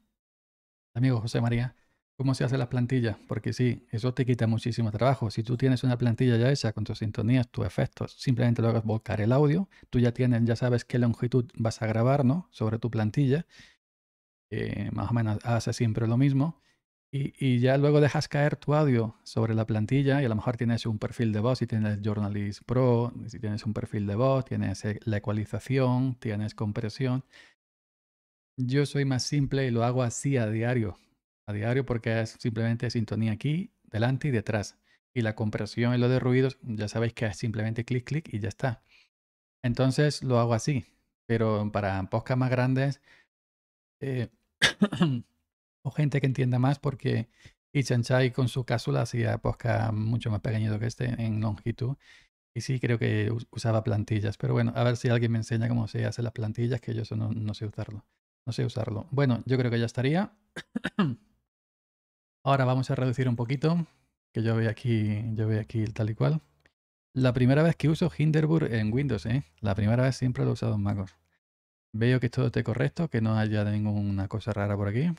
Amigo José María cómo se hace la plantilla? porque sí, eso te quita muchísimo trabajo. Si tú tienes una plantilla ya esa con tus sintonías, tus efectos, simplemente lo hagas volcar el audio, tú ya tienes, ya sabes qué longitud vas a grabar, ¿no? Sobre tu plantilla, eh, más o menos hace siempre lo mismo. Y, y, ya luego dejas caer tu audio sobre la plantilla y a lo mejor tienes un perfil de voz, si tienes Journalist Pro, si tienes un perfil de voz, tienes eh, la ecualización, tienes compresión. Yo soy más simple y lo hago así a diario, a diario porque es simplemente sintonía aquí, delante y detrás. Y la compresión y lo de ruidos, ya sabéis que es simplemente clic, clic y ya está. Entonces lo hago así. Pero para poscas más grandes eh, o gente que entienda más, porque Ichanchai con su cápsula hacía posca mucho más pequeñito que este en longitud. Y sí, creo que usaba plantillas. Pero bueno, a ver si alguien me enseña cómo se hacen las plantillas, que yo eso no, no sé usarlo. No sé usarlo. Bueno, yo creo que ya estaría. Ahora vamos a reducir un poquito, que yo veo aquí, yo veo aquí el tal y cual. La primera vez que uso Hinderburg en Windows, ¿eh? La primera vez siempre lo he usado en MacOS. Veo que todo esté correcto, que no haya ninguna cosa rara por aquí.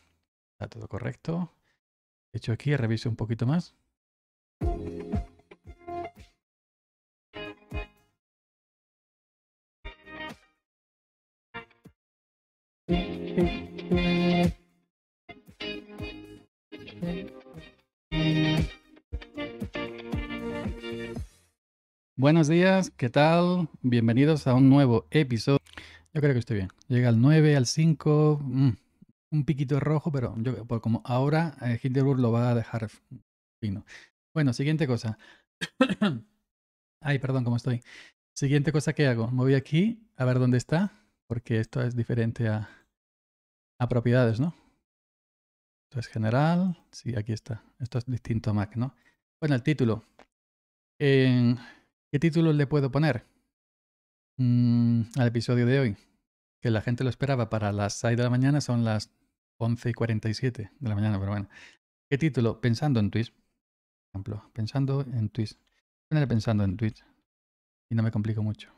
Está todo correcto. Hecho aquí, reviso un poquito más. Buenos días, ¿qué tal? Bienvenidos a un nuevo episodio. Yo creo que estoy bien. Llega al 9, al 5, mm, un piquito rojo, pero yo, como ahora eh, lo va a dejar fino. Bueno, siguiente cosa. Ay, perdón, ¿cómo estoy? Siguiente cosa que hago. Me voy aquí a ver dónde está, porque esto es diferente a, a propiedades, ¿no? Esto es general. Sí, aquí está. Esto es distinto a Mac, ¿no? Bueno, el título. ¿Qué título le puedo poner mm, al episodio de hoy? Que la gente lo esperaba para las 6 de la mañana, son las 11 y 47 de la mañana, pero bueno. ¿Qué título? Pensando en Twitch. Por ejemplo, pensando en Twitch. Poner pensando en Twitch. Y no me complico mucho.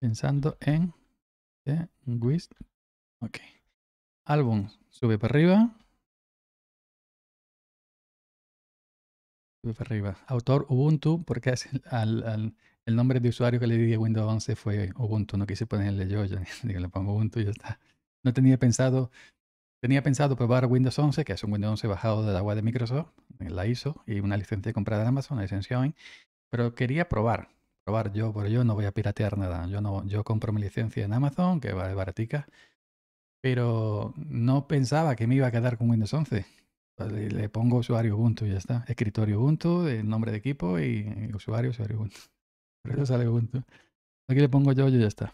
Pensando en... en eh, Twitch. Ok. Álbum sube para arriba. arriba. Autor Ubuntu, porque al, el nombre de usuario que le di a Windows 11 fue Ubuntu. No quise ponerle yo, le pongo Ubuntu y ya está. No tenía pensado, tenía pensado probar Windows 11, que es un Windows 11 bajado del agua de Microsoft, la ISO, y una licencia comprada de Amazon, la licencia pero quería probar, probar yo, por yo no voy a piratear nada. Yo, no, yo compro mi licencia en Amazon, que vale baratica, pero no pensaba que me iba a quedar con Windows 11. Pues, le, pongo usuario Ubuntu y ya está. Escritorio Ubuntu, el nombre de equipo y usuario, usuario Ubuntu. eso sale Ubuntu. Aquí le pongo yo y ya está.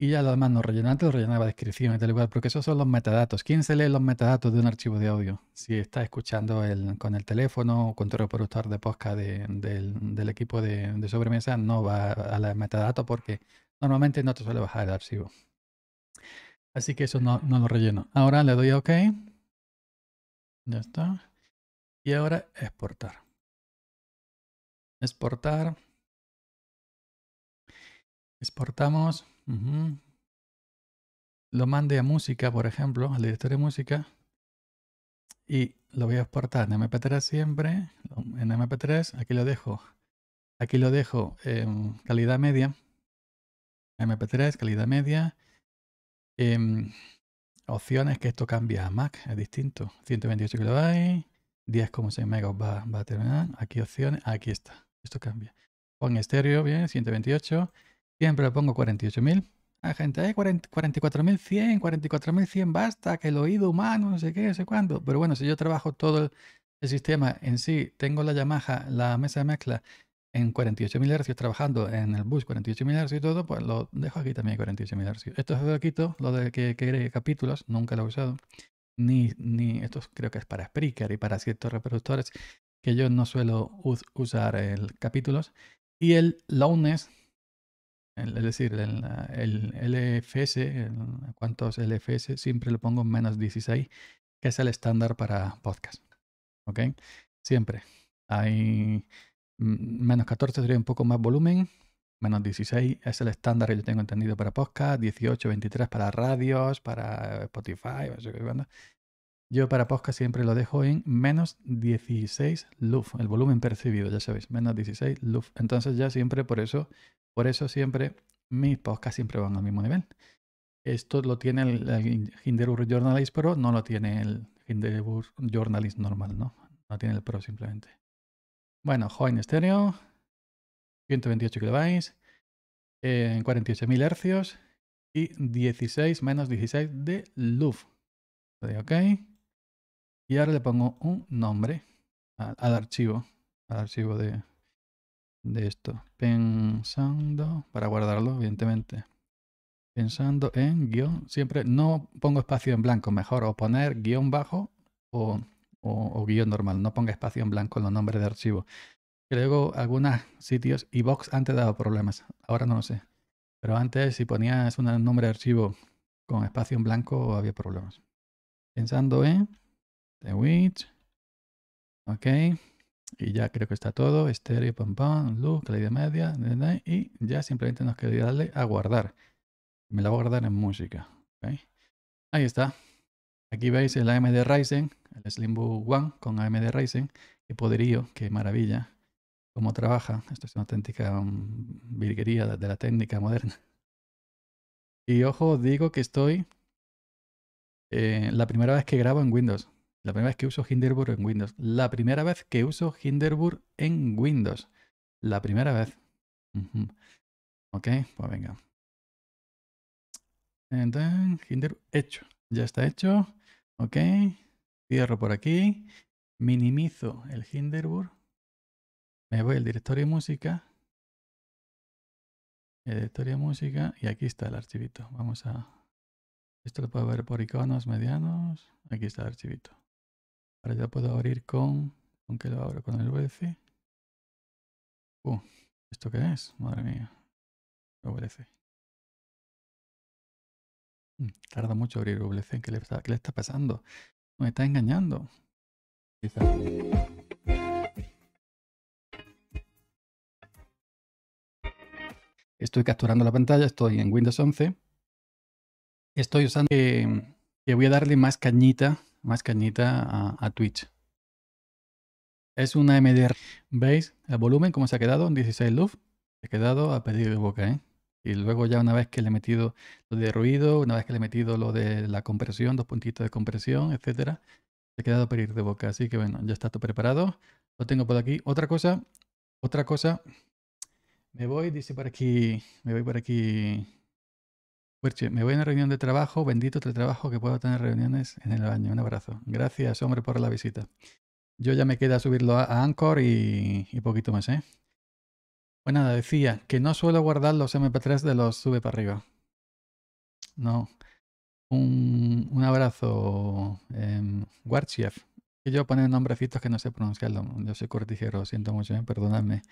Y ya lo demás no antes lo rellenaba descripción y tal igual, porque esos son los metadatos. ¿Quién se lee los metadatos de un archivo de audio? Si está escuchando con el teléfono o con tu reproductor de posca de, del, del, equipo de, sobremesa, no va a la metadatos porque normalmente no te suele bajar el archivo. Así que eso no, no lo relleno. Ahora le doy a OK ya está. Y ahora exportar. Exportar. Exportamos. Lo mande a música, por ejemplo, al directorio de música. Y lo voy a exportar en MP3 siempre. En MP3, aquí lo dejo. Aquí lo dejo en em, calidad media. MP3, calidad media. Em, opciones que esto cambia a Mac, es distinto. 128 kilobytes, 10,6 megas va, va, a terminar. Aquí opciones, aquí está. Esto cambia. Pon estéreo, bien, 128. Siempre le pongo 48.000. Ah, gente, 44.100, 44.100, basta, que el oído humano, no sé qué, no sé cuándo. Pero bueno, si yo trabajo todo el sistema en sí, tengo la Yamaha, la mesa de mezcla en 48.000 Hz trabajando en el bus 48.000 Hz y todo, pues lo dejo aquí también 48.000 Hz. Esto es lo quito, lo de que, que capítulos, nunca lo he usado. Ni, ni esto creo que es para Spreaker y para ciertos reproductores que yo no suelo usar el capítulos. Y el lowness, es decir, el, el LFS, cuántos LFS, siempre lo pongo en menos 16, que es el estándar para podcast. ¿Ok? Siempre. Hay Mm, menos 14 sería un poco más volumen. Menos 16 es el estándar que yo tengo entendido para podcast. 18, 23 para radios, para Spotify. Yo para podcast siempre lo dejo en menos 16 luz, el volumen percibido, ya sabéis, menos 16 luz. Entonces ya siempre por eso, por eso siempre mis podcasts siempre van al mismo nivel. Esto lo tiene el, el Journalist pero no lo tiene el Hindenburg Journalist normal, ¿no? No tiene el Pro simplemente. Bueno, join Stereo, 128 kilobytes, 48.000 eh, hercios y 16 menos 16 de luz. Le OK. Y ahora le pongo un nombre al, archivo, al archivo de, de esto. Pensando, para guardarlo, evidentemente. Pensando en guión, siempre no pongo espacio en blanco, mejor o poner guión bajo o o, guión normal, no ponga espacio en blanco en los nombres de archivo. que algunos sitios, y antes daba problemas, ahora no lo sé. Pero antes, si ponías un nombre de archivo con espacio en blanco, había problemas. Pensando en The Witch. Ok. Y ya creo que está todo. Estéreo, pam, pam, luz, idea media. Y ya simplemente nos quería darle a guardar. Me la voy a guardar en música. Ahí está. Aquí veis el AMD Ryzen el Slimbook One con AMD Ryzen. Qué poderío, qué maravilla, cómo trabaja. Esto es una auténtica mm, virguería de la técnica moderna. Y ojo, digo que estoy eh, la primera vez que grabo en Windows. La primera vez que uso Hinderburg en Windows. La primera vez que uso Hinderburg en Windows. La primera vez. Ok, pues venga. Entonces, hecho. Ya está hecho. Ok. Cierro por aquí. Minimizo el Hinderburg. Me voy al directorio de música. directorio de música. Y aquí está el archivito. Vamos a... Esto lo puedo ver por iconos medianos. Aquí está el archivito. Ahora ya puedo abrir con... ¿Con qué lo abro? Con el WC. Uh, ¿Esto qué es? Madre mía. WC, mm, Tarda mucho abrir WC, ¿Qué le, está, ¿Qué le está pasando? Me está engañando. Estoy capturando la pantalla, estoy en Windows 11. Estoy usando eh, que, voy a darle más cañita, más cañita a, Twitch. Es una MDR. ¿Veis el volumen? ¿Cómo se ha quedado? En 16 loop Se ha quedado a pedido de boca, ¿eh? Y luego ya una vez que le he metido lo de ruido, una vez que le he metido lo de la compresión, dos puntitos de compresión, etcétera, ha quedado para ir de boca. Así que bueno, ya está todo preparado. Lo tengo por aquí. Otra cosa, otra cosa. Me voy, dice por aquí, me voy por aquí. me voy a una reunión de trabajo. Bendito el trabajo que puedo tener reuniones en el baño. Un abrazo. Gracias, hombre, por la visita. Yo ya me queda subirlo a, Anchor y, y poquito más, ¿eh? Pues nada, decía que no suelo guardar los MP3 de los sube para arriba. No. Un, abrazo, eh, Warchief. Que yo poner nombrecitos que no sé pronunciarlo. Yo soy cortijero, siento mucho, eh, perdonadme.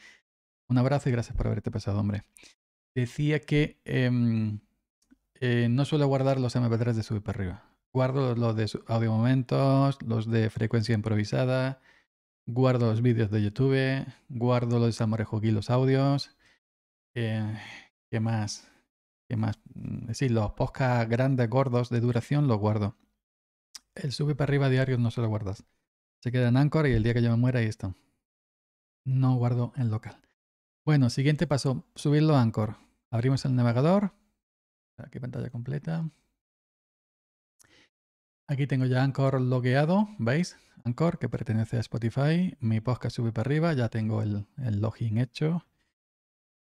Un abrazo y gracias por haberte pasado, hombre. Decía que em, eh, no suelo guardar los MP3 de sube para arriba. Guardo los de audio momentos, los de frecuencia improvisada, guardo los vídeos de YouTube, guardo los de los audios. Eh, ¿Qué más? ¿Qué más? Mm, sí, los podcasts grandes, gordos, de duración, los guardo. El sube para arriba diario no se lo guardas. Se queda en Anchor y el día que yo me muera ahí está. No guardo en local. Bueno, siguiente paso, subirlo a Anchor. Abrimos el navegador. Aquí pantalla completa. Aquí tengo ya Anchor logueado, ¿veis? Anchor, que pertenece a Spotify. Mi podcast sube para arriba, ya tengo el, login hecho.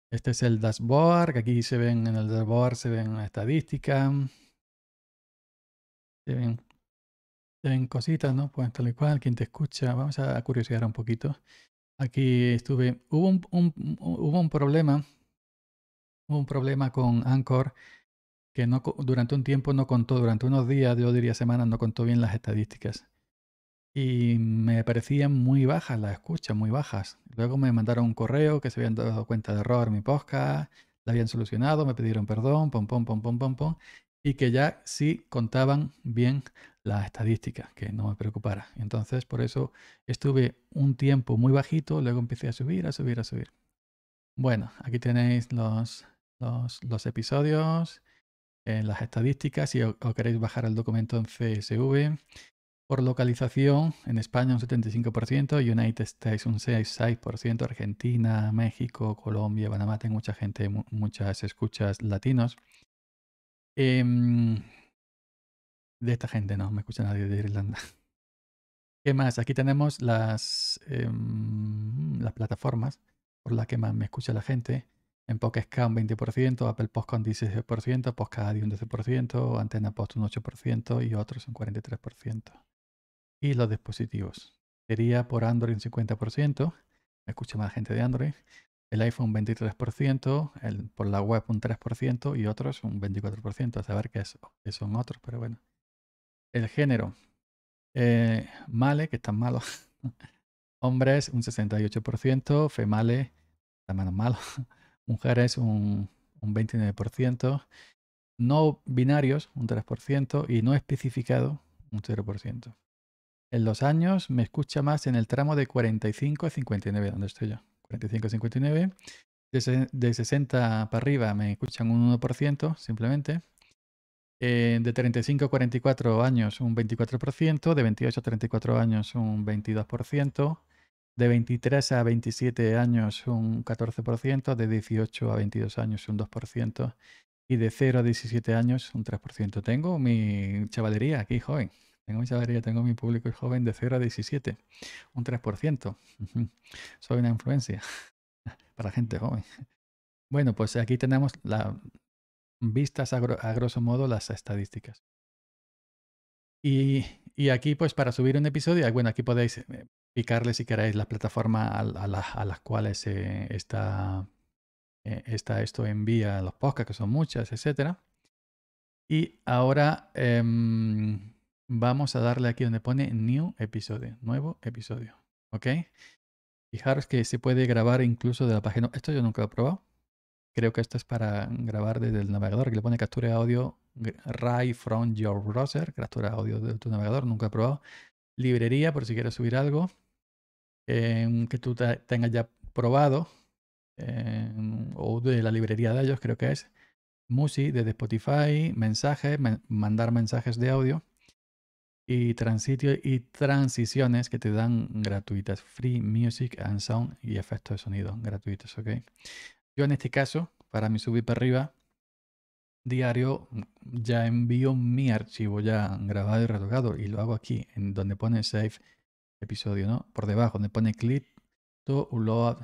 Este es el dashboard, que aquí se ven, en el dashboard se ven estadísticas. Se ven, cositas, ¿no? Pues tal y cual, quien te escucha, vamos a curiosear un poquito. Aquí estuve, hubo un, hubo un problema, hubo un problema con Anchor que no, durante un tiempo no contó, durante unos días, yo diría semanas, no contó bien las estadísticas. Y me parecían muy bajas las escuchas, muy bajas. Luego me mandaron un correo que se habían dado cuenta de error mi podcast, la habían solucionado, me pidieron perdón, pom, pom, pom, pom, pom, pom, y que ya sí contaban bien las estadísticas, que no me preocupara. Entonces, por eso estuve un tiempo muy bajito, luego empecé a subir, a subir, a subir. Bueno, aquí tenéis los episodios en las estadísticas si os, queréis bajar el documento en CSV. Por localización, en España un 75%, United States un 6, Argentina, México, Colombia, Panamá, tengo mucha gente, muchas escuchas latinos. Em, de esta gente no, me escucha nadie de Irlanda. ¿Qué más? Aquí tenemos las, em, las plataformas por las que más me escucha la gente. En Pocketscan un 20%, Apple Post con 16%, PostCAD un 12%, Antena Post un 8% y otros un 43%. Y los dispositivos. Sería por Android un 50%, me escucha más gente de Android, el iPhone un 23%, por la web un 3% y otros un 24%, a saber qué, son otros, pero bueno. El género, eh, male, que están malos, hombres un 68%, están menos malos mujeres un, un 29%, no binarios un 3% y no especificado un 0%. En los años me escucha más en el tramo de 45 a 59, donde estoy yo. 45 a 59. De, 60 para arriba me escuchan un 1% simplemente. Eh, de 35 a 44 años un 24%. De 28 a 34 años un 22%. De 23 a 27 años un 14%, de 18 a 22 años un 2% y de 0 a 17 años un 3%. Tengo mi chavalería aquí joven. Tengo mi chavalería, tengo mi público joven de 0 a 17, un 3%. Soy una influencia para gente joven. Bueno, pues aquí tenemos vistas a, grosso modo las estadísticas. y, aquí, pues para subir un episodio, bueno, aquí podéis eh, picarle si queréis la plataforma a, las, cuales está, eh, está, esto envía los podcasts, que son muchas, etc. Y ahora em, vamos a darle aquí donde pone New Episodio, nuevo episodio. ¿Ok? Fijaros que se puede grabar incluso de la página. Esto yo nunca lo he probado. Creo que esto es para grabar desde el navegador, que le pone captura audio Right from your browser, captura audio de tu navegador, nunca he probado. Librería, por si quieres subir algo que tú tengas ya probado, eh, o de la librería de ellos, creo que es. music desde Spotify, mensajes, mandar mensajes de audio y transitio y transiciones que te dan gratuitas. Free music and sound y efectos de sonido gratuitos, ¿ok? Yo en este caso, para mi subir para arriba, diario ya envío mi archivo ya grabado y retocado y lo hago aquí, en donde pone save episodio, ¿no? Por debajo, donde pone click to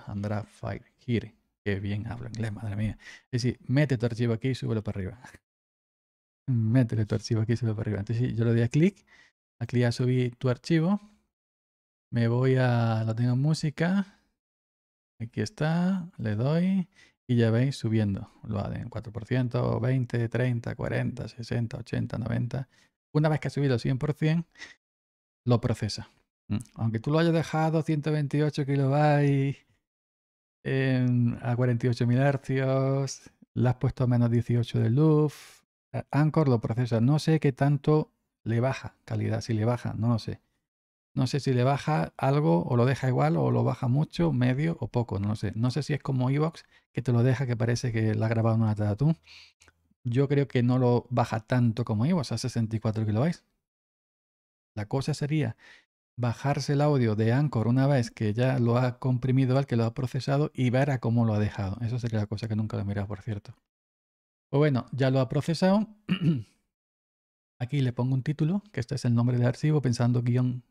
and draft file Here. Qué bien hablo inglés, madre mía. Es decir, mete tu archivo aquí y súbelo para arriba. Métele tu archivo aquí y súbelo para arriba. Entonces, yo le doy a clic. Aquí ya subí tu archivo. Me voy a la tengo música. Aquí está. Le doy. Y ya veis subiendo. Lo hacen 4%, 20, 30, 40, 60, 80, 90. Una vez que ha subido 100%, lo procesa. Mm. Aunque tú lo hayas dejado 128 kilobytes em, a 48.000 hercios, le has puesto a menos 18 de luz, Anchor lo procesa. No sé qué tanto le baja calidad, si le baja, no lo sé. No sé si le baja algo o lo deja igual o lo baja mucho, medio o poco, no lo sé. No sé si es como Evox que te lo deja que parece que la ha grabado en una tú. Yo creo que no lo baja tanto como Evox a 64 kilobytes. La cosa sería bajarse el audio de Anchor una vez que ya lo ha comprimido al que lo ha procesado y ver a cómo lo ha dejado. Eso sería la cosa que nunca lo he mirado, por cierto. Pues bueno, ya lo ha procesado. Aquí le pongo un título, que este es el nombre del archivo, pensando guión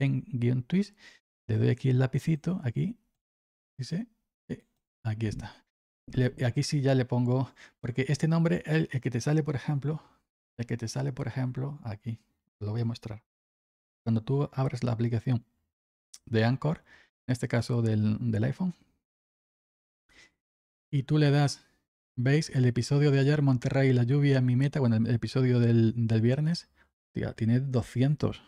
en guión twist. Le doy aquí el lapicito, aquí. Eh, aquí está. aquí sí ya le pongo, porque este nombre, el que te sale, por ejemplo, el que te sale, por ejemplo, aquí, lo voy a mostrar. Cuando tú abres la aplicación de Anchor, en este caso del, del iPhone, y tú le das, veis el episodio de ayer, Monterrey y la lluvia, mi meta, bueno, el episodio del, viernes, tía, tiene 200.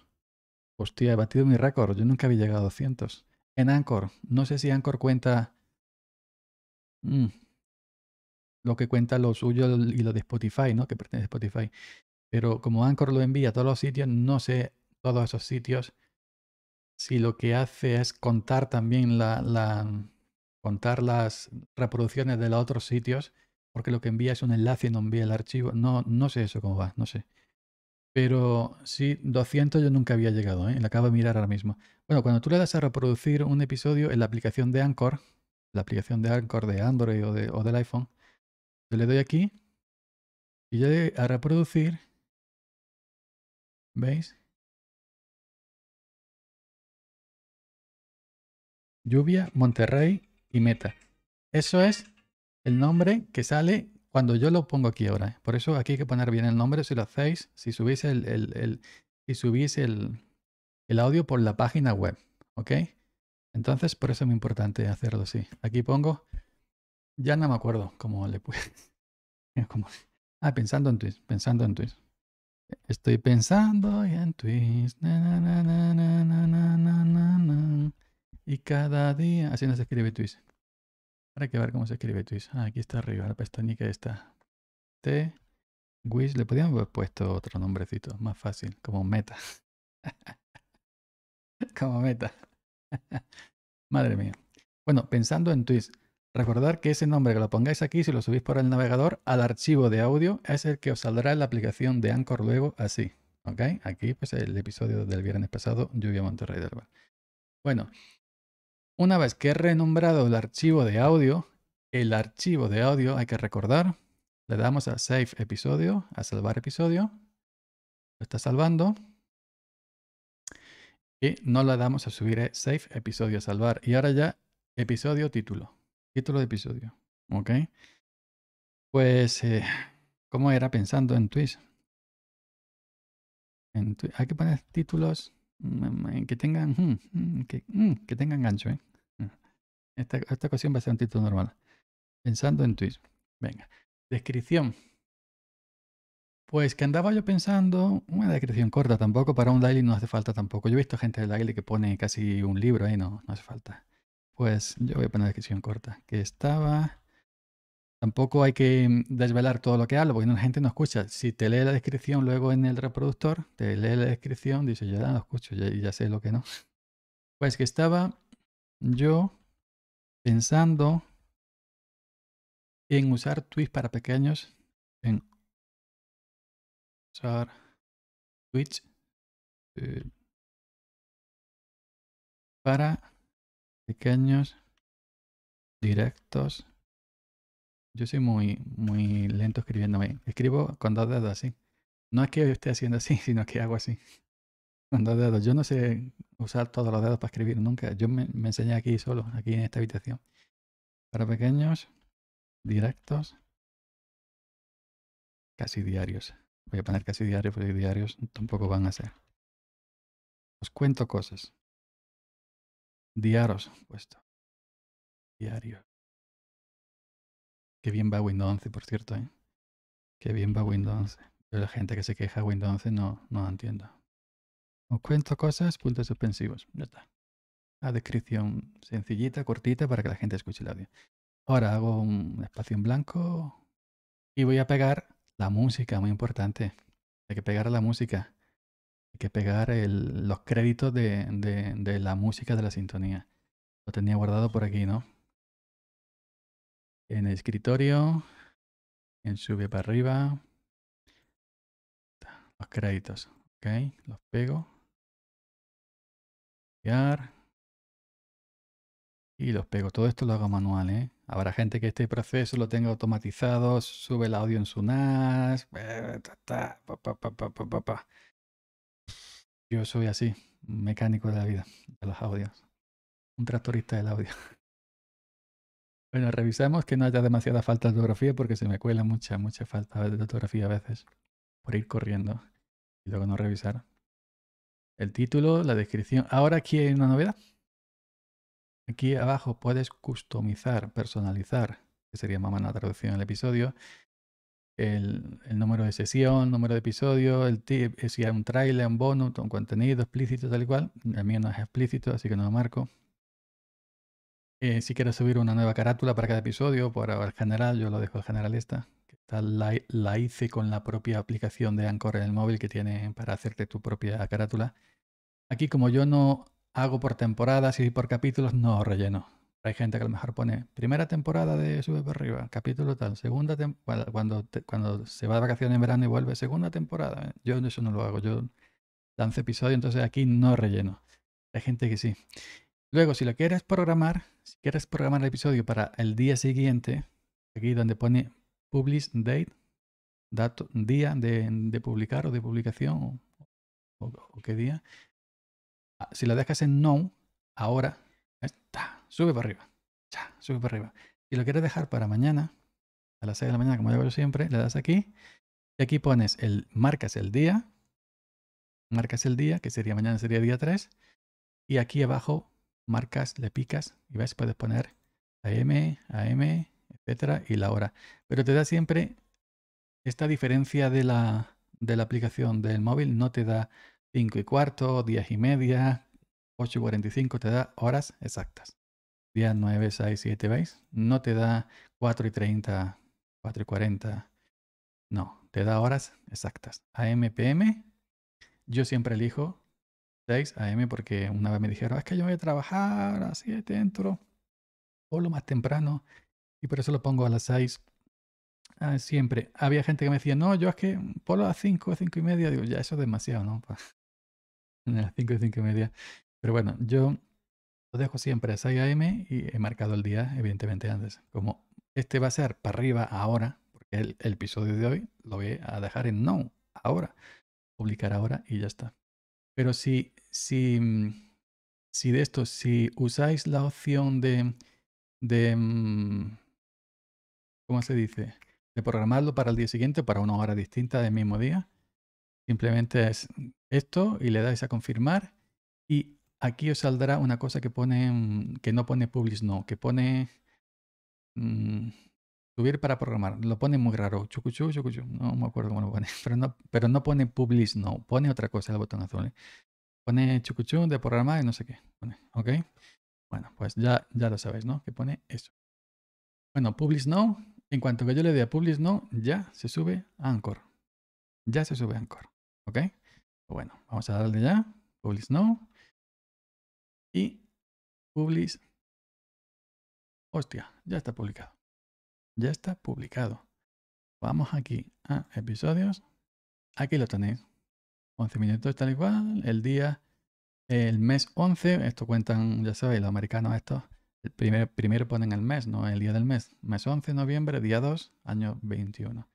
Hostia, he batido mi récord, yo nunca había llegado a 200. En Anchor, no sé si Anchor cuenta mm, lo que cuenta lo suyo y lo de Spotify, ¿no? Que pertenece a Spotify. Pero como Anchor lo envía a todos los sitios, no sé todos esos sitios, si lo que hace es contar también la, contar las reproducciones de los otros sitios, porque lo que envía es un enlace y no envía el archivo. No, no sé eso cómo va, no sé. Pero sí, 200 yo nunca había llegado, ¿eh? acabo de mirar ahora mismo. Bueno, cuando tú le das a reproducir un episodio en la aplicación de Anchor, la aplicación de Anchor de Android o, o del iPhone, yo le doy aquí y ya a reproducir. ¿Veis? Lluvia, Monterrey y Meta. Eso es el nombre que sale cuando yo lo pongo aquí ahora. Por eso aquí hay que poner bien el nombre si lo hacéis, si subís el, el, el si subís el, el, audio por la página web. ¿Ok? Entonces, por eso es muy importante hacerlo así. Aquí pongo, ya no me acuerdo cómo le puse. Como, ah, pensando en Twitch, pensando en Twitch. Estoy pensando en na, y cada día, así nos escribe Twitch. Ahora hay que ver cómo se escribe Twitch. Ah, aquí está arriba, la pestañica está. T, Wish, le podríamos haber puesto otro nombrecito, más fácil, como meta. como meta. Madre mía. Bueno, pensando en Twitch, recordar que ese nombre que lo pongáis aquí, si lo subís por el navegador al archivo de audio, es el que os saldrá en la aplicación de Anchor luego así. ¿Ok? Aquí, pues el episodio del viernes pasado, Lluvia Monterrey del bar. Bueno, una vez que he renombrado el archivo de audio, el archivo de audio hay que recordar, le damos a Save Episodio, a Salvar Episodio, lo está salvando y no le damos a subir a eh, Save Episodio, a Salvar y ahora ya episodio título, título de episodio, ¿ok? Pues, eh, ¿cómo era pensando en Twitch? hay que poner títulos Mm, mm, eh, que tengan, mm, que, tengan gancho, ¿eh? Esta, esta ocasión va a ser un título normal. Pensando en Twitch. Venga. Descripción. Pues que andaba yo pensando, una descripción corta tampoco, para un daily no hace falta tampoco. Yo he visto gente del daily que pone casi un libro ahí, no, no hace falta. Pues yo voy a poner descripción corta. Que estaba Tampoco hay que mm, desvelar todo lo que hablo, porque la gente no escucha. Si te lee la descripción luego en el reproductor, te lee la descripción, dice, ya no escucho, ya, ya sé lo que no. Pues que estaba yo pensando en usar Twitch para pequeños, en usar Twitch eh, para pequeños directos yo soy muy, muy lento escribiéndome. Escribo con dos dedos así. No es que esté haciendo así, sino que hago así. Con dos dedos. Yo no sé usar todos los dedos para escribir nunca. Yo me, enseñé aquí solo, aquí en esta habitación. Para pequeños, directos, casi diarios. Voy a poner casi diarios porque diarios tampoco van a ser. Os cuento cosas. Diarios, puesto. Diarios. Qué bien va Windows 11, por cierto, ¿eh? Qué bien va Windows 11. Pero la gente que se queja de Windows 11 no, no entiendo. Os cuento cosas, puntos suspensivos. Ya está. La descripción sencillita, cortita, para que la gente escuche el audio. Ahora hago un espacio en blanco y voy a pegar la música, muy importante. Hay que pegar la música. Hay que pegar los créditos de, de la música de la sintonía. Lo tenía guardado por aquí, ¿no? en el escritorio. en sube para arriba. Los créditos. Ok, los pego. Copiar. Y los pego. Todo esto lo hago manual. ¿eh? Habrá gente que este proceso lo tenga automatizado, sube el audio en su NAS. Yo soy así, mecánico de la vida, de los audios. Un tractorista del audio. Bueno, revisamos que no haya demasiada falta de ortografía porque se me cuela mucha, mucha falta de ortografía a veces por ir corriendo y luego no revisar. El título, la descripción. Ahora aquí hay una novedad. Aquí abajo puedes customizar, personalizar, que sería más la traducción del episodio, el, número de sesión, número de episodio, el tip, eh, si hay un trailer, un bonus, un contenido explícito, tal y cual. El mío no es explícito, así que no lo marco. Eh, si quieres subir una nueva carátula para cada episodio, por ahora el general, yo lo dejo generalista general la, hice con la propia aplicación de Anchor en el móvil que tiene para hacerte tu propia carátula. Aquí, como yo no hago por temporadas y por capítulos, no relleno. Hay gente que a lo mejor pone primera temporada de Sube por arriba, capítulo tal, segunda temporada, cuando, cuando se va de vacaciones en verano y vuelve, segunda temporada. Yo eso no lo hago, yo lanzo episodio, entonces aquí no relleno. Hay gente que sí. Luego, si lo quieres programar, si quieres programar el episodio para el día siguiente, aquí donde pone publish date, dato, día de, de publicar o de publicación, o, qué día, ah, si lo dejas en no, ahora, está, eh, sube para arriba, ya, sube para arriba. Si lo quieres dejar para mañana, a las 6 de la mañana, como yo siempre, le das aquí, y aquí pones el, marcas el día, marcas el día, que sería mañana, sería día 3, y aquí abajo marcas, le picas y ves, puedes poner AM, AM, etcétera, y la hora. Pero te da siempre esta diferencia de la, aplicación del móvil, no te da 5 y cuarto, 10 y media, 8 y 45, te da horas exactas. 10, 9, 6, 7, ¿veis? No te da 4 y 30, 4 y 40. No, te da horas exactas. AM, PM, yo siempre elijo 6 a.m. porque una vez me dijeron, es que yo voy a trabajar a 7 dentro o lo más temprano, y por eso lo pongo a las 6 ah, siempre. Había gente que me decía, no, yo es que polo a las 5, 5 y media, digo, ya eso es demasiado, ¿no? a las 5, 5 y media. Pero bueno, yo lo dejo siempre a 6 a.m. y he marcado el día, evidentemente, antes. Como este va a ser para arriba ahora, porque el, el episodio de hoy lo voy a dejar en no, ahora. Publicar ahora y ya está. Pero si si, mm, si de esto, si usáis la opción de, de, mm, ¿cómo se dice? De programarlo para el día siguiente, para una hora distinta del mismo día, simplemente es esto y le dais a confirmar y aquí os saldrá una cosa que pone, mm, que no pone publish no, que pone subir para programar. Lo pone muy raro, chucuchu, chucuchu, no me acuerdo cómo lo pone, pero no, pero no pone publish no, pone otra cosa el botón azul. ¿eh? Pone chucuchú de programar y no sé qué. ¿Ok? Bueno, pues ya, ya lo sabéis, ¿no? Que pone eso. Bueno, publish now. En cuanto que yo le dé a publish now, ya se sube a Anchor. Ya se sube a Anchor. ¿Ok? Bueno, vamos a darle ya. Publish now. Y publish. Hostia, ya está publicado. Ya está publicado. Vamos aquí a episodios. Aquí lo tenéis. 11 minutos tal igual el día, el mes 11, esto cuentan, ya sabéis, los americanos estos, el primer, primero ponen el mes, no el día del mes, mes 11 noviembre, día 2, año 21.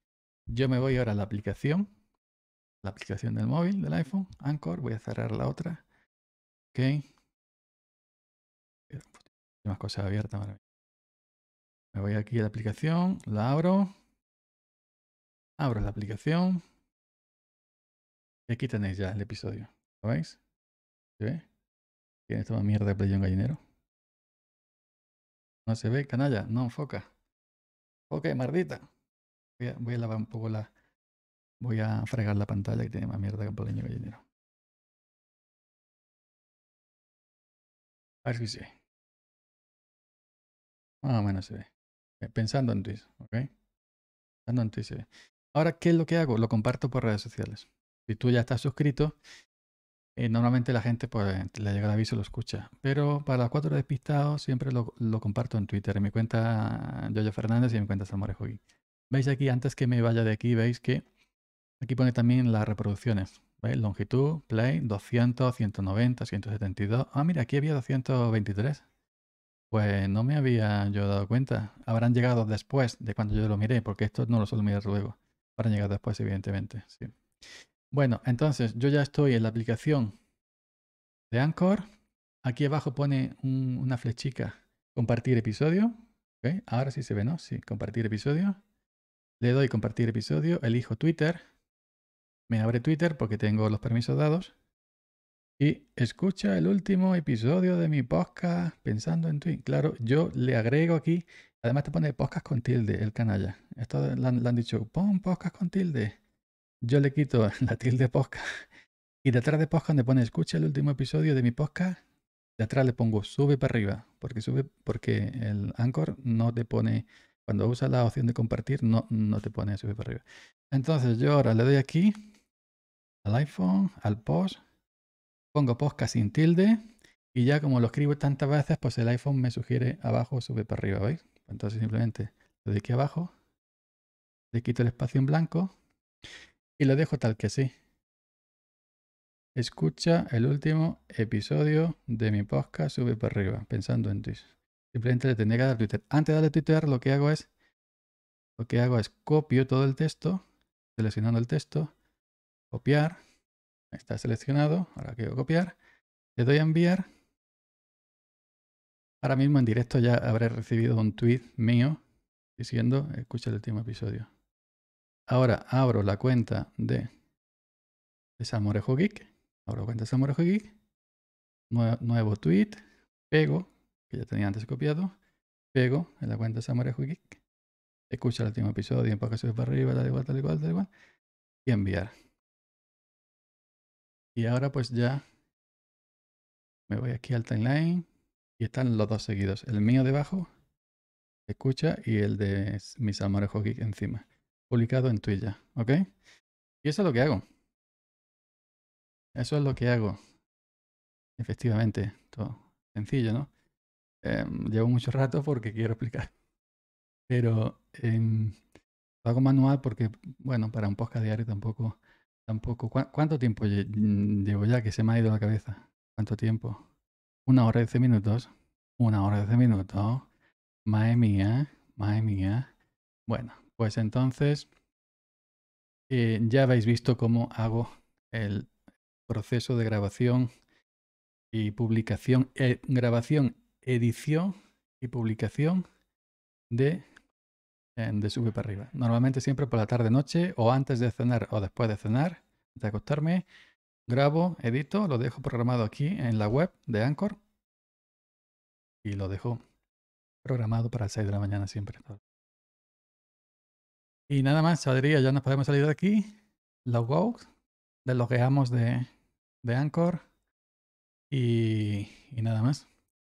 Yo me voy ahora a la aplicación, la aplicación del móvil, del iPhone, Anchor, voy a cerrar la otra, ok. Más cosas abiertas, Me voy aquí a la aplicación, la abro, abro la aplicación, aquí tenéis ya el episodio. ¿Lo veis? ¿Se ve? ¿Quién esta mierda de playón gallinero? No se ve, canalla. No enfoca. Ok, mardita. Voy a, lavar un poco la... Voy a fregar la pantalla que tiene más mierda que un gallinero. A ver si se ve. menos se ve. Eh, pensando en Twitch, ¿ok? Pensando en Twitch Ahora, ¿qué es lo que hago? Lo comparto por redes sociales. Si tú ya estás suscrito, eh, normalmente la gente pues, le llega el aviso y lo escucha. Pero para los cuatro despistados siempre lo, comparto en Twitter, en mi cuenta yo Fernández y en mi cuenta Salmorejogui. Veis aquí, antes que me vaya de aquí, veis que aquí pone también las reproducciones. Longitud, play, 200, 190, 172. Ah, mira, aquí había 223. Pues no me había yo dado cuenta. Habrán llegado después de cuando yo lo miré, porque esto no lo suelo mirar luego. Habrán llegado después, evidentemente. Sí. Bueno, entonces yo ya estoy en la aplicación de Anchor. Aquí abajo pone una flechica, compartir episodio. ahora sí se ve, ¿no? Sí, compartir episodio. Le doy compartir episodio, elijo Twitter. Me abre Twitter porque tengo los permisos dados. Y escucha el último episodio de mi podcast pensando en Twitter. Claro, yo le agrego aquí. Además te pone podcast con tilde, el canalla. Esto le han, han dicho, pon podcast con tilde. Yo le quito la tilde podcast y detrás de podcast donde pone escucha el último episodio de mi podcast. Detrás le pongo sube para arriba, porque sube, porque el Anchor no te pone, cuando usa la opción de compartir, no, no te pone sube para arriba. Entonces yo ahora le doy aquí al iPhone, al post, pongo Posca sin tilde y ya como lo escribo tantas veces, pues el iPhone me sugiere abajo sube para arriba, ¿veis? Entonces simplemente le doy aquí abajo, le quito el espacio en blanco y lo dejo tal que sí. Escucha el último episodio de mi podcast Sube para arriba, pensando en ti. Simplemente le tendría que dar Twitter. Antes de darle Twitter, lo que hago es. Lo que hago es copio todo el texto, seleccionando el texto, copiar. Está seleccionado. Ahora quiero copiar. Le doy a enviar. Ahora mismo en directo ya habré recibido un tweet mío diciendo escucha el último episodio. Ahora abro la cuenta de, de Samorejo Geek. Abro cuenta de Samorejo Geek. Nuevo, tweet. Pego, que ya tenía antes copiado. Pego en la cuenta de Samorejo Geek. Escucha el último episodio, y para arriba, tal igual, tal igual, tal igual. Y enviar. Y ahora pues ya me voy aquí al timeline y están los dos seguidos. El mío debajo, escucha, y el de mi Samorejo Geek encima publicado en Twitter, ¿ok? Y eso es lo que hago. Eso es lo que hago. Efectivamente, todo sencillo, ¿no? Em, llevo mucho rato porque quiero explicar. Pero em, lo hago manual porque, bueno, para un podcast diario tampoco... tampoco. ¿Cuánto tiempo mm, llevo ya que se me ha ido la cabeza? ¿Cuánto tiempo? Una hora y diez minutos. Una hora y diez minutos. Madre mía, madre mía. Bueno, pues entonces eh, ya habéis visto cómo hago el proceso de grabación y publicación, e, grabación, edición y publicación de, de Sube para arriba. Normalmente siempre por la tarde-noche o antes de cenar o después de cenar, de acostarme, grabo, edito, lo dejo programado aquí en la web de Anchor y lo dejo programado para las 6 de la mañana siempre. Y nada más, saldría, ya nos podemos salir de aquí. logo, out, deslogueamos de, de Anchor y, nada más.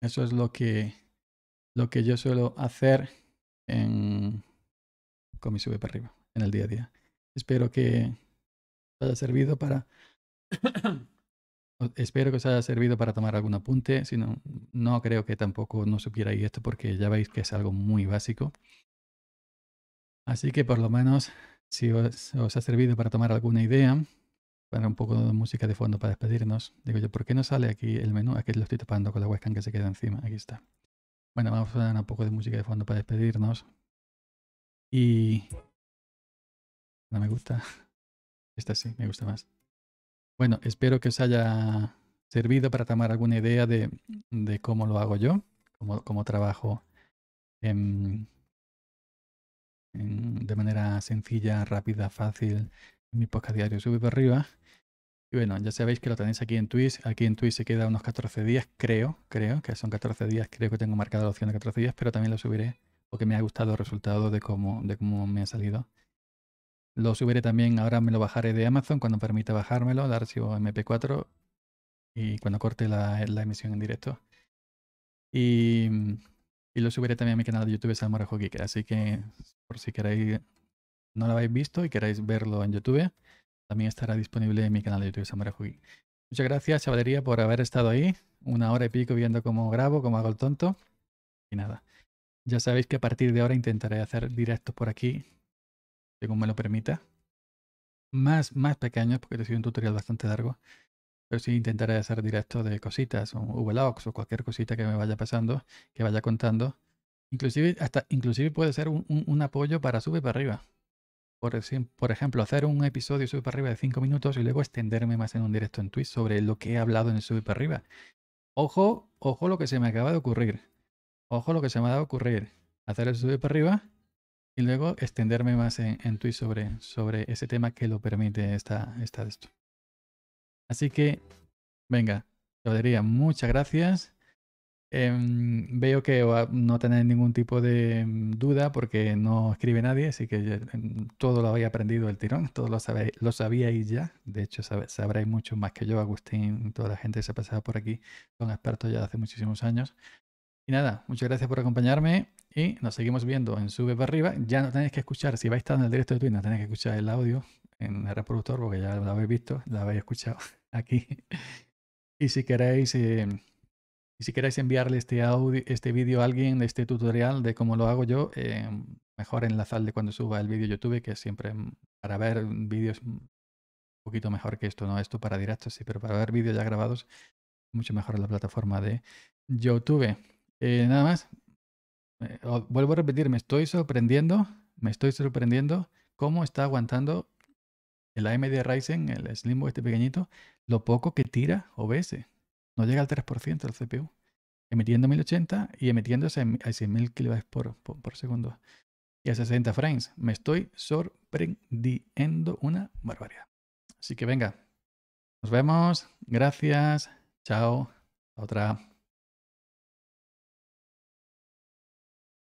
Eso es lo que, lo que yo suelo hacer en, con mi sube para arriba, en el día a día. Espero que os haya servido para... Espero que os haya servido para tomar algún apunte. Si no, no creo que tampoco no supierais esto porque ya veis que es algo muy básico. Así que por lo menos, si os, ha servido para tomar alguna idea, para un poco de música de fondo para despedirnos, digo yo, ¿por qué no sale aquí el menú? Aquí lo estoy tapando con la webcam que se queda encima. Aquí está. Bueno, vamos a dar un poco de música de fondo para despedirnos. Y... No me gusta. Esta sí, me gusta más. Bueno, espero que os haya servido para tomar alguna idea de, cómo lo hago yo, cómo, cómo trabajo en de manera sencilla, rápida, fácil, en mi podcast diario por arriba. Y bueno, ya sabéis que lo tenéis aquí en Twitch. Aquí en Twitch se queda unos 14 días, creo, creo, que son 14 días, creo que tengo marcada la opción de 14 días, pero también lo subiré porque me ha gustado el resultado de cómo, de cómo me ha salido. Lo subiré también, ahora me lo bajaré de Amazon cuando permita bajármelo, el archivo MP4 y cuando corte la emisión en directo. Y y lo subiré también a mi canal de YouTube Samurai Así que por si queréis, no lo habéis visto y queréis verlo en YouTube, también estará disponible en mi canal de YouTube Samurai Muchas gracias, chavalería, por haber estado ahí. Una hora y pico viendo cómo grabo, cómo hago el tonto. Y nada. Ya sabéis que a partir de ahora intentaré hacer directos por aquí, según me lo permita. Más, más pequeños, porque te sido un tutorial bastante largo. Pero sí intentaré hacer directo de cositas, o VLOGs o cualquier cosita que me vaya pasando, que vaya contando. Inclusive, hasta, inclusive puede ser un, apoyo para subir para arriba. Por, ejemplo, hacer un episodio sube para arriba de 5 minutos y luego extenderme más en un directo en Twitch sobre lo que he hablado en el sube para arriba. Ojo, ojo lo que se me acaba de ocurrir. Ojo lo que se me ha dado a ocurrir. Hacer el sube para arriba y luego extenderme más en, Twitch sobre, sobre ese tema que lo permite esta, esta esto. Así que, venga, diría. muchas gracias. Em, veo que no tenéis ningún tipo de mm, duda porque no escribe nadie, así que em, todo lo habéis aprendido del tirón, todo lo, sabéis, lo sabíais ya. De hecho, sabréis mucho más que yo, Agustín, toda la gente que se ha pasado por aquí, son expertos ya hace muchísimos años. Y nada, muchas gracias por acompañarme y nos seguimos viendo en Sube para arriba. Ya no tenéis que escuchar, si vais a estar en el directo de Twitch, no tenéis que escuchar el audio en el reproductor porque ya lo habéis visto, lo habéis escuchado aquí. Y si queréis, eh, y si queréis enviarle este audio, este vídeo a alguien, este tutorial de cómo lo hago yo, eh, mejor enlazarle cuando suba el vídeo YouTube, que siempre para ver vídeos un poquito mejor que esto, no esto para directos, sí, pero para ver vídeos ya grabados, mucho mejor la plataforma de YouTube. Eh, nada más, eh, vuelvo a repetir, me estoy sorprendiendo, me estoy sorprendiendo cómo está aguantando el AMD Ryzen, el Slimbo este pequeñito, lo poco que tira OBS. No llega al 3% el CPU. Emitiendo 1080 y emitiéndose a 100.000 kilobytes por, segundo. Y a 60 frames. Me estoy sorprendiendo una barbaridad. Así que venga. Nos vemos. Gracias. Chao. otra.